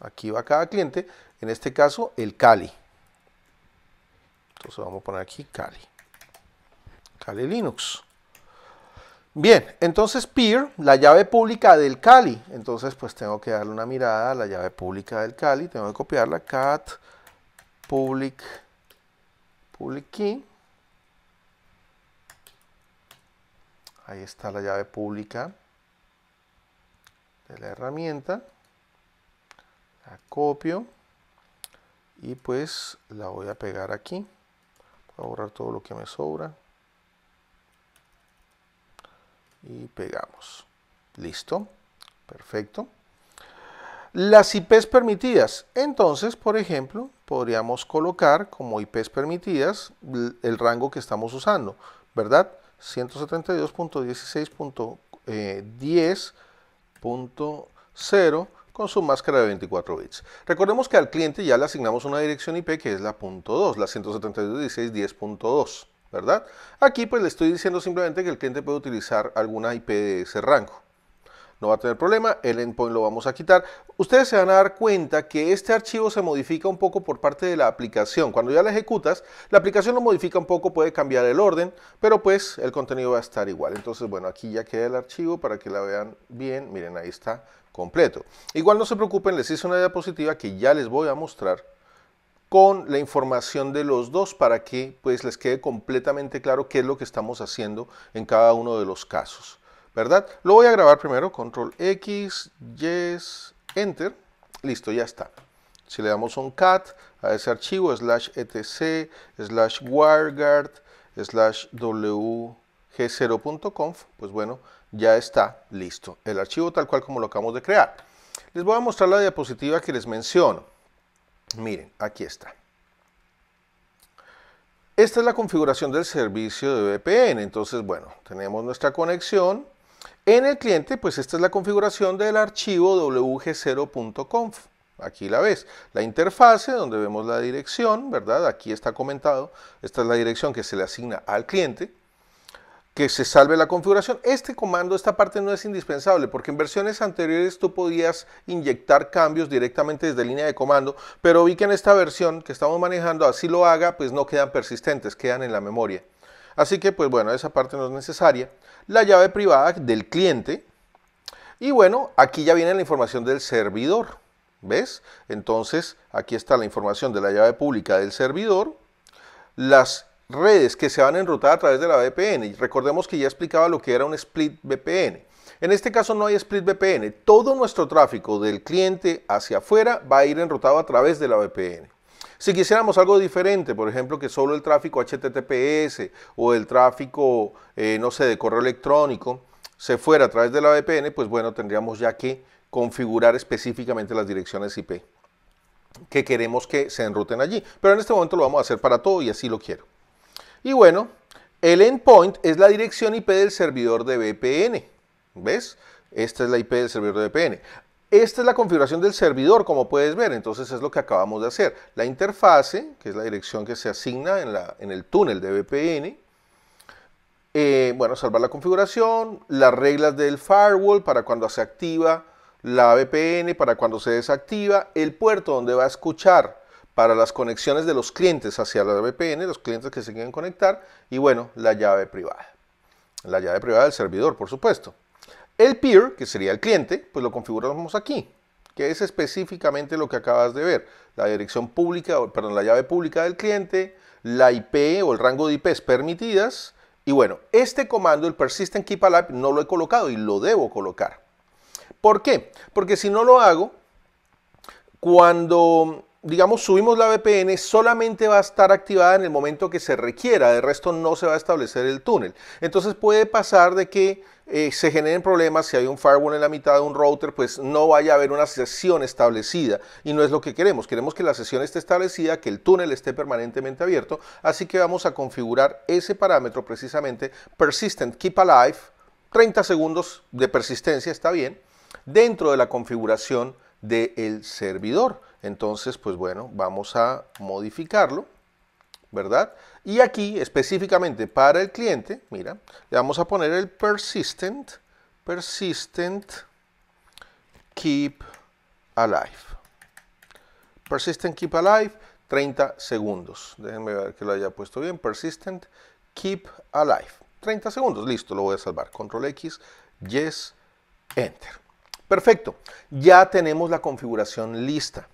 aquí va cada cliente. En este caso, el Cali. Entonces vamos a poner aquí Cali. Cali Linux. Bien, entonces peer, la llave pública del Cali. Entonces, pues tengo que darle una mirada a la llave pública del Cali. Tengo que copiarla. Cat public, public key. Ahí está la llave pública de la herramienta. La copio. Y pues la voy a pegar aquí. Voy a borrar todo lo que me sobra y pegamos. ¿Listo? Perfecto. Las IPs permitidas. Entonces, por ejemplo, podríamos colocar como IPs permitidas el rango que estamos usando, ¿verdad? 172.16.10.0 con su máscara de 24 bits. Recordemos que al cliente ya le asignamos una dirección IP que es la .2, la 172.16.10.2. ¿verdad? Aquí pues le estoy diciendo simplemente que el cliente puede utilizar alguna IP de ese rango. No va a tener problema, el endpoint lo vamos a quitar. Ustedes se van a dar cuenta que este archivo se modifica un poco por parte de la aplicación. Cuando ya la ejecutas, la aplicación lo modifica un poco, puede cambiar el orden, pero pues el contenido va a estar igual. Entonces, bueno, aquí ya queda el archivo para que la vean bien. Miren, ahí está completo. Igual no se preocupen, les hice una diapositiva que ya les voy a mostrar con la información de los dos para que pues les quede completamente claro qué es lo que estamos haciendo en cada uno de los casos, ¿verdad? Lo voy a grabar primero, control X, Yes, Enter, listo, ya está. Si le damos un cat a ese archivo, slash etc, slash wireguard, slash wg0.conf, pues bueno, ya está listo. El archivo tal cual como lo acabamos de crear. Les voy a mostrar la diapositiva que les menciono. Miren, aquí está. Esta es la configuración del servicio de VPN. Entonces, bueno, tenemos nuestra conexión. En el cliente, pues esta es la configuración del archivo wg0.conf. Aquí la ves. La interfase donde vemos la dirección, ¿verdad? Aquí está comentado. Esta es la dirección que se le asigna al cliente que se salve la configuración. Este comando, esta parte no es indispensable porque en versiones anteriores tú podías inyectar cambios directamente desde línea de comando, pero vi que en esta versión que estamos manejando así lo haga, pues no quedan persistentes, quedan en la memoria. Así que pues bueno, esa parte no es necesaria. La llave privada del cliente. Y bueno, aquí ya viene la información del servidor. ¿Ves? Entonces, aquí está la información de la llave pública del servidor, las redes que se van a enrutar a través de la VPN. Y recordemos que ya explicaba lo que era un split VPN. En este caso no hay split VPN. Todo nuestro tráfico del cliente hacia afuera va a ir enrutado a través de la VPN. Si quisiéramos algo diferente, por ejemplo, que solo el tráfico HTTPS o el tráfico, eh, no sé, de correo electrónico se fuera a través de la VPN, pues bueno, tendríamos ya que configurar específicamente las direcciones IP que queremos que se enruten allí. Pero en este momento lo vamos a hacer para todo y así lo quiero. Y bueno, el endpoint es la dirección IP del servidor de VPN. ¿Ves? Esta es la IP del servidor de VPN. Esta es la configuración del servidor, como puedes ver. Entonces es lo que acabamos de hacer. La interfase, que es la dirección que se asigna en, la, en el túnel de VPN. Eh, bueno, salvar la configuración, las reglas del firewall para cuando se activa la VPN, para cuando se desactiva, el puerto donde va a escuchar para las conexiones de los clientes hacia la VPN, los clientes que se quieren conectar, y bueno, la llave privada. La llave privada del servidor, por supuesto. El peer, que sería el cliente, pues lo configuramos aquí, que es específicamente lo que acabas de ver. La dirección pública, perdón, la llave pública del cliente, la IP o el rango de IPs permitidas. Y bueno, este comando, el persistent keep alive, no lo he colocado y lo debo colocar. ¿Por qué? Porque si no lo hago, cuando digamos, subimos la VPN, solamente va a estar activada en el momento que se requiera, de resto no se va a establecer el túnel. Entonces puede pasar de que eh, se generen problemas, si hay un firewall en la mitad de un router, pues no vaya a haber una sesión establecida y no es lo que queremos. Queremos que la sesión esté establecida, que el túnel esté permanentemente abierto, así que vamos a configurar ese parámetro precisamente, persistent keep alive, 30 segundos de persistencia está bien, dentro de la configuración del servidor. Entonces, pues bueno, vamos a modificarlo, ¿verdad? Y aquí específicamente para el cliente, mira, le vamos a poner el persistent, persistent keep alive. Persistent keep alive, 30 segundos. Déjenme ver que lo haya puesto bien. Persistent keep alive. 30 segundos, listo, lo voy a salvar. Control X, yes, enter. Perfecto, ya tenemos la configuración lista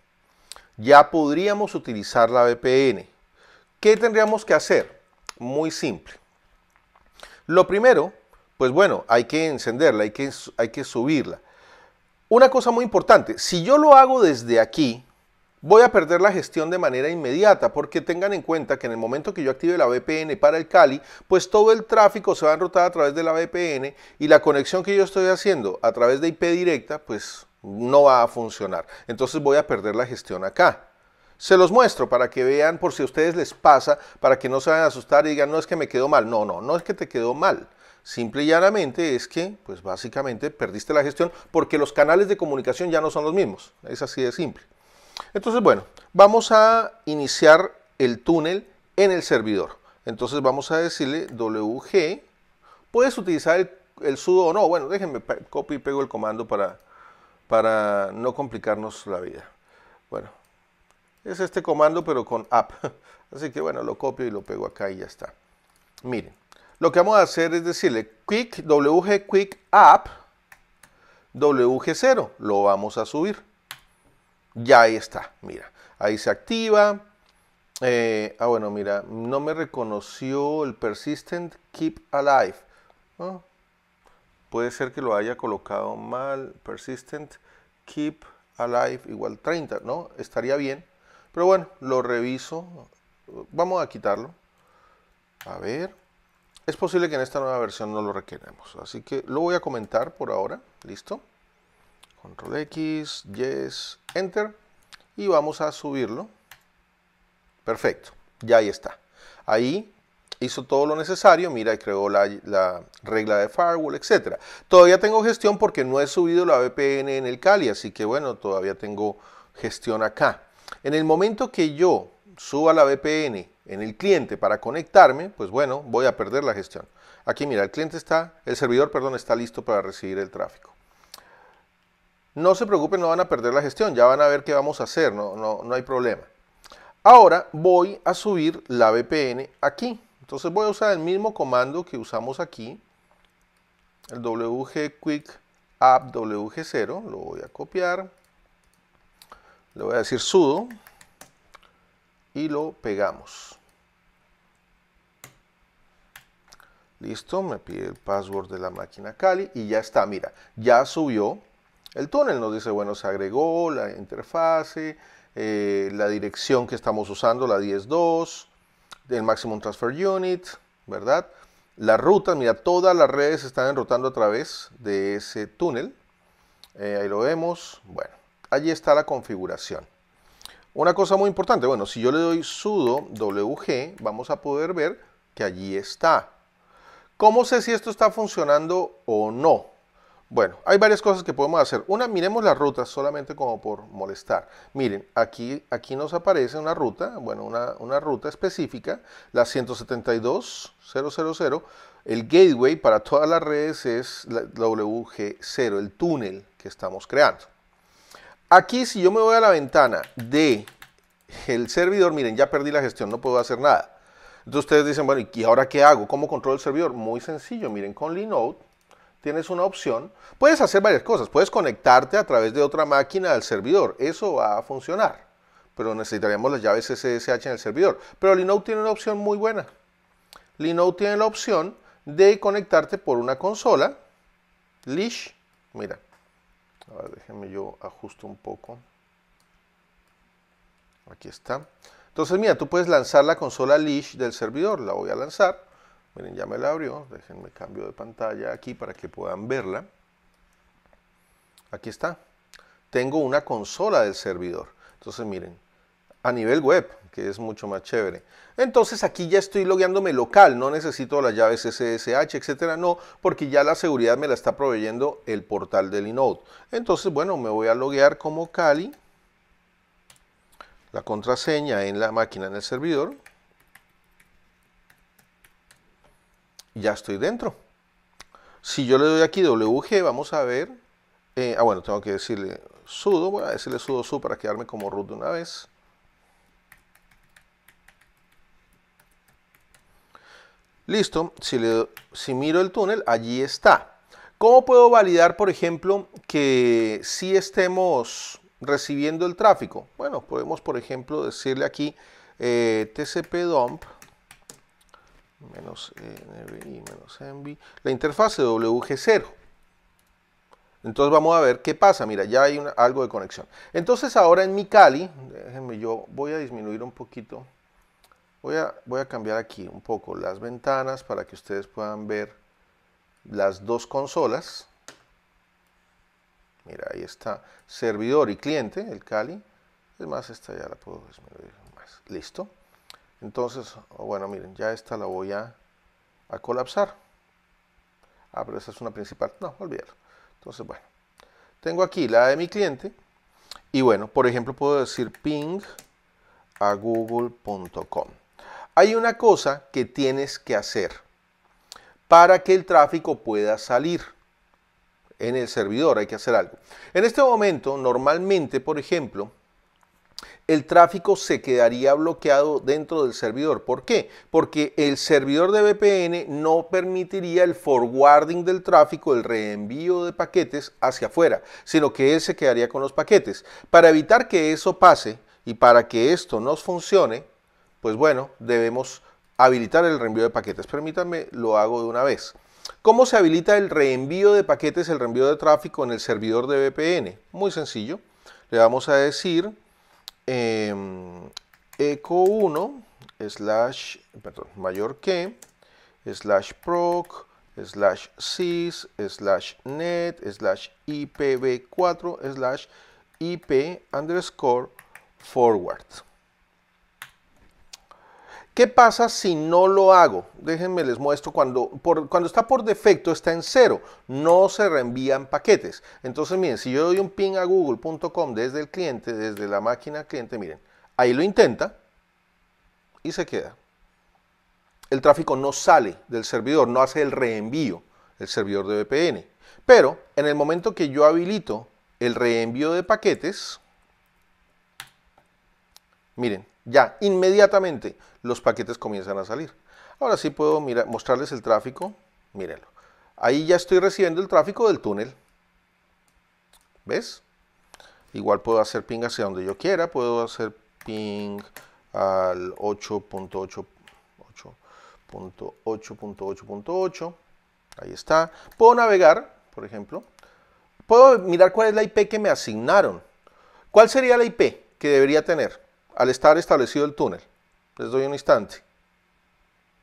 ya podríamos utilizar la VPN. ¿Qué tendríamos que hacer? Muy simple. Lo primero, pues bueno, hay que encenderla, hay que, hay que subirla. Una cosa muy importante, si yo lo hago desde aquí, voy a perder la gestión de manera inmediata, porque tengan en cuenta que en el momento que yo active la VPN para el Cali, pues todo el tráfico se va a enrutar a través de la VPN y la conexión que yo estoy haciendo a través de IP directa, pues no va a funcionar. Entonces voy a perder la gestión acá. Se los muestro para que vean por si a ustedes les pasa, para que no se vayan a asustar y digan, no es que me quedó mal. No, no, no es que te quedó mal. Simple y llanamente es que, pues básicamente, perdiste la gestión porque los canales de comunicación ya no son los mismos. Es así de simple. Entonces, bueno, vamos a iniciar el túnel en el servidor. Entonces vamos a decirle WG. Puedes utilizar el, sudo o no. Bueno, déjenme copio y pego el comando para, para no complicarnos la vida. Bueno, es este comando pero con app. Así que bueno, lo copio y lo pego acá y ya está. Miren, lo que vamos a hacer es decirle quick wg quick app wg0. Lo vamos a subir. Ya ahí está, mira. Ahí se activa. Eh, ah, bueno, mira, no me reconoció el persistent keep alive. Puede ser que lo haya colocado mal, persistent, keep alive igual 30, ¿no? Estaría bien. Pero bueno, lo reviso. Vamos a quitarlo. A ver. Es posible que en esta nueva versión no lo requeramos. Así que lo voy a comentar por ahora. Listo. Control X, Yes, Enter. Y vamos a subirlo. Perfecto. Ya ahí está. Ahí hizo todo lo necesario, mira, creó la, regla de firewall, etcétera Todavía tengo gestión porque no he subido la VPN en el Cali, así que bueno, todavía tengo gestión acá. En el momento que yo suba la VPN en el cliente para conectarme, pues bueno, voy a perder la gestión. Aquí mira, el cliente está, el servidor, perdón, está listo para recibir el tráfico. No se preocupen, no van a perder la gestión, ya van a ver qué vamos a hacer, no, no hay problema. Ahora voy a subir la VPN aquí. Entonces voy a usar el mismo comando que usamos aquí, el wg quick app wg0, lo voy a copiar, le voy a decir sudo y lo pegamos. Listo, me pide el password de la máquina Kali y ya está, mira, ya subió el túnel. Nos dice, bueno, se agregó la interfase, eh, la dirección que estamos usando, la 10.2, el Maximum Transfer Unit, ¿verdad? Las rutas, mira, todas las redes están enrutando a través de ese túnel. Eh, ahí lo vemos. Bueno, allí está la configuración. Una cosa muy importante, bueno, si yo le doy sudo wg, vamos a poder ver que allí está. ¿Cómo sé si esto está funcionando o no? Bueno, hay varias cosas que podemos hacer. Una, miremos las rutas solamente como por molestar. Miren, aquí, aquí nos aparece una ruta, bueno, una, ruta específica, la 172.000. El gateway para todas las redes es WG0, el túnel que estamos creando. Aquí, si yo me voy a la ventana de el servidor, miren, ya perdí la gestión, no puedo hacer nada. Entonces ustedes dicen, bueno, ¿y ahora qué hago? ¿Cómo controlo el servidor? Muy sencillo, miren, con Linode tienes una opción. Puedes hacer varias cosas. Puedes conectarte a través de otra máquina al servidor. Eso va a funcionar. Pero necesitaríamos las llaves SSH en el servidor. Pero Linode tiene una opción muy buena. Linode tiene la opción de conectarte por una consola. Lish. Mira. A déjenme yo ajusto un poco. Aquí está. Entonces, mira, tú puedes lanzar la consola Lish del servidor. La voy a lanzar. Miren, ya me la abrió. Déjenme cambio de pantalla aquí para que puedan verla. Aquí está. Tengo una consola del servidor. Entonces, miren, a nivel web, que es mucho más chévere. Entonces aquí ya estoy logueándome local, no necesito las llaves SSH, etcétera, no, porque ya la seguridad me la está proveyendo el portal del Inode. Entonces, bueno, me voy a loguear como Cali, la contraseña en la máquina, en el servidor, ya estoy dentro. Si yo le doy aquí WG, vamos a ver. Eh, ah, bueno, tengo que decirle sudo. Voy a decirle sudo su para quedarme como root de una vez. Listo. Si, le, si miro el túnel, allí está. ¿Cómo puedo validar, por ejemplo, que si estemos recibiendo el tráfico? Bueno, podemos, por ejemplo, decirle aquí eh, tcp dump menos menos la interfaz wg0. Entonces vamos a ver qué pasa. Mira, ya hay algo de conexión. Entonces ahora en mi Cali, déjenme, yo voy a disminuir un poquito. Voy a, voy a cambiar aquí un poco las ventanas para que ustedes puedan ver las dos consolas. Mira, ahí está servidor y cliente, el Cali. Es más, esta ya la puedo disminuir más. Listo. Entonces, bueno, miren, ya esta la voy a, colapsar. Ah, pero esa es una principal. No, olvídalo. Entonces, bueno, tengo aquí la de mi cliente. Y bueno, por ejemplo, puedo decir ping a google.com. Hay una cosa que tienes que hacer para que el tráfico pueda salir en el servidor. Hay que hacer algo. En este momento, normalmente, por ejemplo, el tráfico se quedaría bloqueado dentro del servidor. ¿Por qué? Porque el servidor de VPN no permitiría el forwarding del tráfico, el reenvío de paquetes hacia afuera, sino que él se quedaría con los paquetes. Para evitar que eso pase y para que esto nos funcione, pues bueno, debemos habilitar el reenvío de paquetes. Permítanme, lo hago de una vez. ¿Cómo se habilita el reenvío de paquetes, el reenvío de tráfico en el servidor de VPN? Muy sencillo. Le vamos a decir eco1 em, e slash, perdón, mayor que, slash proc, slash sys, slash net, slash ipv4, slash ip underscore forward. ¿Qué pasa si no lo hago? Déjenme les muestro, cuando, cuando está por defecto está en cero, no se reenvían paquetes. Entonces miren, si yo doy un ping a google.com desde el cliente, desde la máquina cliente, miren, ahí lo intenta y se queda. El tráfico no sale del servidor, no hace el reenvío, el servidor de VPN. Pero en el momento que yo habilito el reenvío de paquetes, miren, ya inmediatamente los paquetes comienzan a salir. Ahora sí puedo mostrarles el tráfico, mírenlo. Ahí ya estoy recibiendo el tráfico del túnel. ¿Ves? Igual puedo hacer ping hacia donde yo quiera, puedo hacer ping al 8.8.8.8.8 Ahí está. Puedo navegar, por ejemplo. Puedo mirar cuál es la IP que me asignaron. ¿Cuál sería la IP que debería tener? Al estar establecido el túnel, les doy un instante,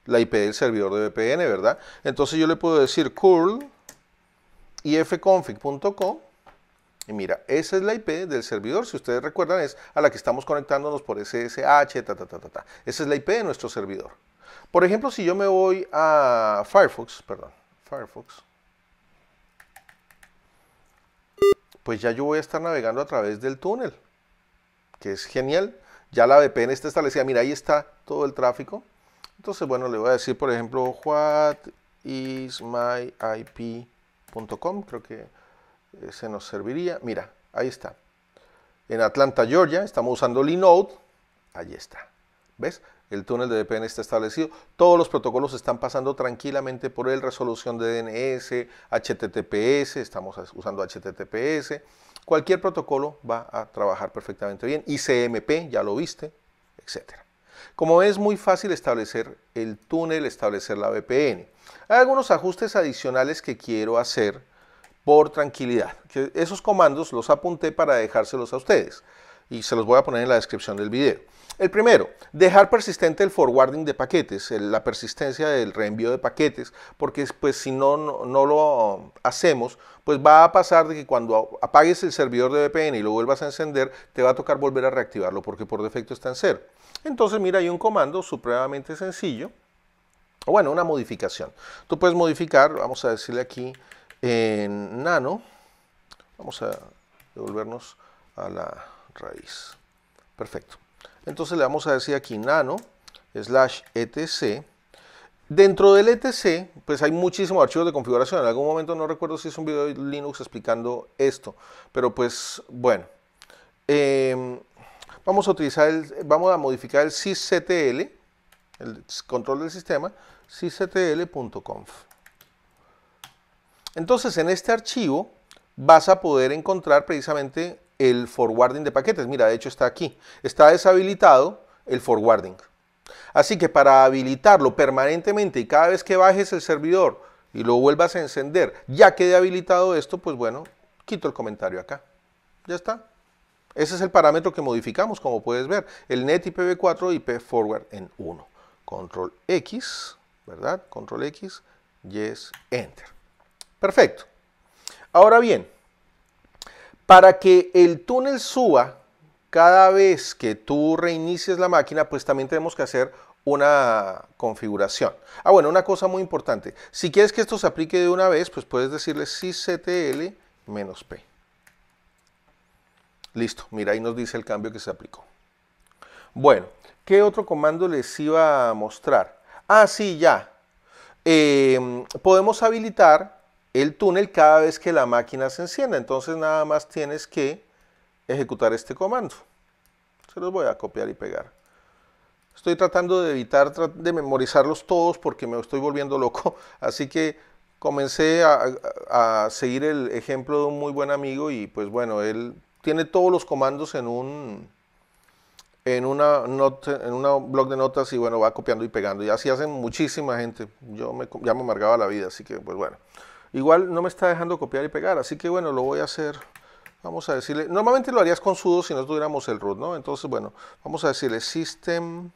la IP del servidor de VPN, ¿verdad? Entonces yo le puedo decir curl ifconfig.com, y mira, esa es la IP del servidor, si ustedes recuerdan, es a la que estamos conectándonos por SSH, ta, ta, ta, ta, ta. Esa es la IP de nuestro servidor. Por ejemplo, si yo me voy a Firefox, perdón, Firefox, pues ya yo voy a estar navegando a través del túnel, que es genial ya la VPN está establecida. Mira, ahí está todo el tráfico. Entonces, bueno, le voy a decir, por ejemplo, what Creo que eh, se nos serviría. Mira, ahí está. En Atlanta, Georgia, estamos usando Linode. Ahí está. ¿Ves? El túnel de VPN está establecido. Todos los protocolos están pasando tranquilamente por él. Resolución de DNS, HTTPS. Estamos usando HTTPS. Cualquier protocolo va a trabajar perfectamente bien. ICMP, ya lo viste, etc. Como es muy fácil establecer el túnel, establecer la VPN. Hay algunos ajustes adicionales que quiero hacer por tranquilidad. Que esos comandos los apunté para dejárselos a ustedes y se los voy a poner en la descripción del video. El primero, dejar persistente el forwarding de paquetes, la persistencia del reenvío de paquetes, porque pues, si no, no, lo hacemos, pues va a pasar de que cuando apagues el servidor de VPN y lo vuelvas a encender, te va a tocar volver a reactivarlo porque por defecto está en cero. Entonces, mira, hay un comando supremamente sencillo, o bueno, una modificación. Tú puedes modificar, vamos a decirle aquí en nano, vamos a devolvernos a la raíz. Perfecto. Entonces le vamos a decir aquí nano slash etc. Dentro del etc, pues hay muchísimos archivos de configuración. En algún momento no recuerdo si es un video de Linux explicando esto, pero pues bueno. Em, vamos a utilizar, vamos a modificar el sysctl, el control del sistema, sysctl.conf. Entonces en este archivo vas a poder encontrar precisamente el forwarding de paquetes. Mira, de hecho está aquí. Está deshabilitado el forwarding. Así que para habilitarlo permanentemente y cada vez que bajes el servidor y lo vuelvas a encender, ya quede habilitado esto, pues bueno, quito el comentario acá. Ya está. Ese es el parámetro que modificamos, como puedes ver. El net IPv4 IP forward en 1. Control X, ¿verdad? Control X, yes, enter. Perfecto. Ahora bien, para que el túnel suba, cada vez que tú reinicies la máquina, pues también tenemos que hacer una configuración. Ah, bueno, una cosa muy importante. Si quieres que esto se aplique de una vez, pues puedes decirle sysctl-p. Listo, mira, ahí nos dice el cambio que se aplicó. Bueno, ¿qué otro comando les iba a mostrar? Ah, sí, ya. Em, podemos habilitar el túnel cada vez que la máquina se encienda. Entonces nada más tienes que ejecutar este comando. Se los voy a copiar y pegar. Estoy tratando de evitar de memorizarlos todos porque me estoy volviendo loco. Así que comencé a, seguir el ejemplo de un muy buen amigo y pues bueno, él tiene todos los comandos en un, en una, nota, en un blog de notas y bueno, va copiando y pegando. Y así hacen muchísima gente. Yo me, ya me amargaba la vida, así que pues bueno. Igual no me está dejando copiar y pegar, así que bueno, lo voy a hacer. Vamos a decirle, normalmente lo harías con sudo si no tuviéramos el root, ¿no? Entonces, bueno, vamos a decirle system,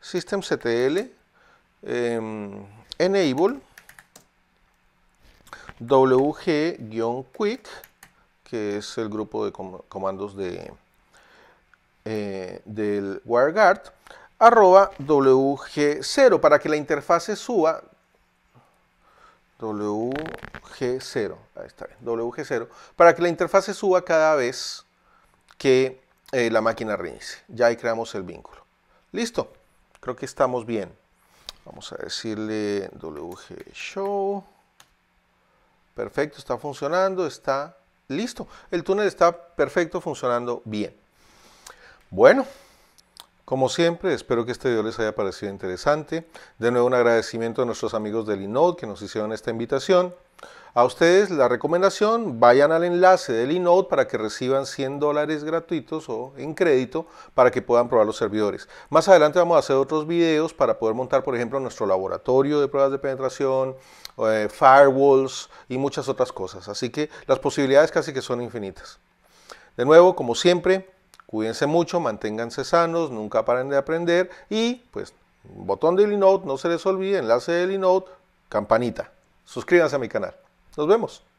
systemctl, em, enable, wg-quick, que es el grupo de comandos de, eh, del WireGuard, arroba wg0 para que la interfase suba WG0, está WG0, para que la interfaz suba cada vez que eh, la máquina reinicie. Ya ahí creamos el vínculo. Listo, creo que estamos bien. Vamos a decirle WG show. Perfecto, está funcionando, está listo. El túnel está perfecto, funcionando bien. Bueno, como siempre, espero que este video les haya parecido interesante. De nuevo, un agradecimiento a nuestros amigos del Linode que nos hicieron esta invitación. A ustedes la recomendación, vayan al enlace del Linode para que reciban 100 dólares gratuitos o en crédito para que puedan probar los servidores. Más adelante vamos a hacer otros videos para poder montar, por ejemplo, nuestro laboratorio de pruebas de penetración, eh, firewalls y muchas otras cosas. Así que las posibilidades casi que son infinitas. De nuevo, como siempre, Cuídense mucho, manténganse sanos, nunca paren de aprender y pues botón de Linode, no se les olvide, enlace de Linode, campanita. Suscríbanse a mi canal. Nos vemos.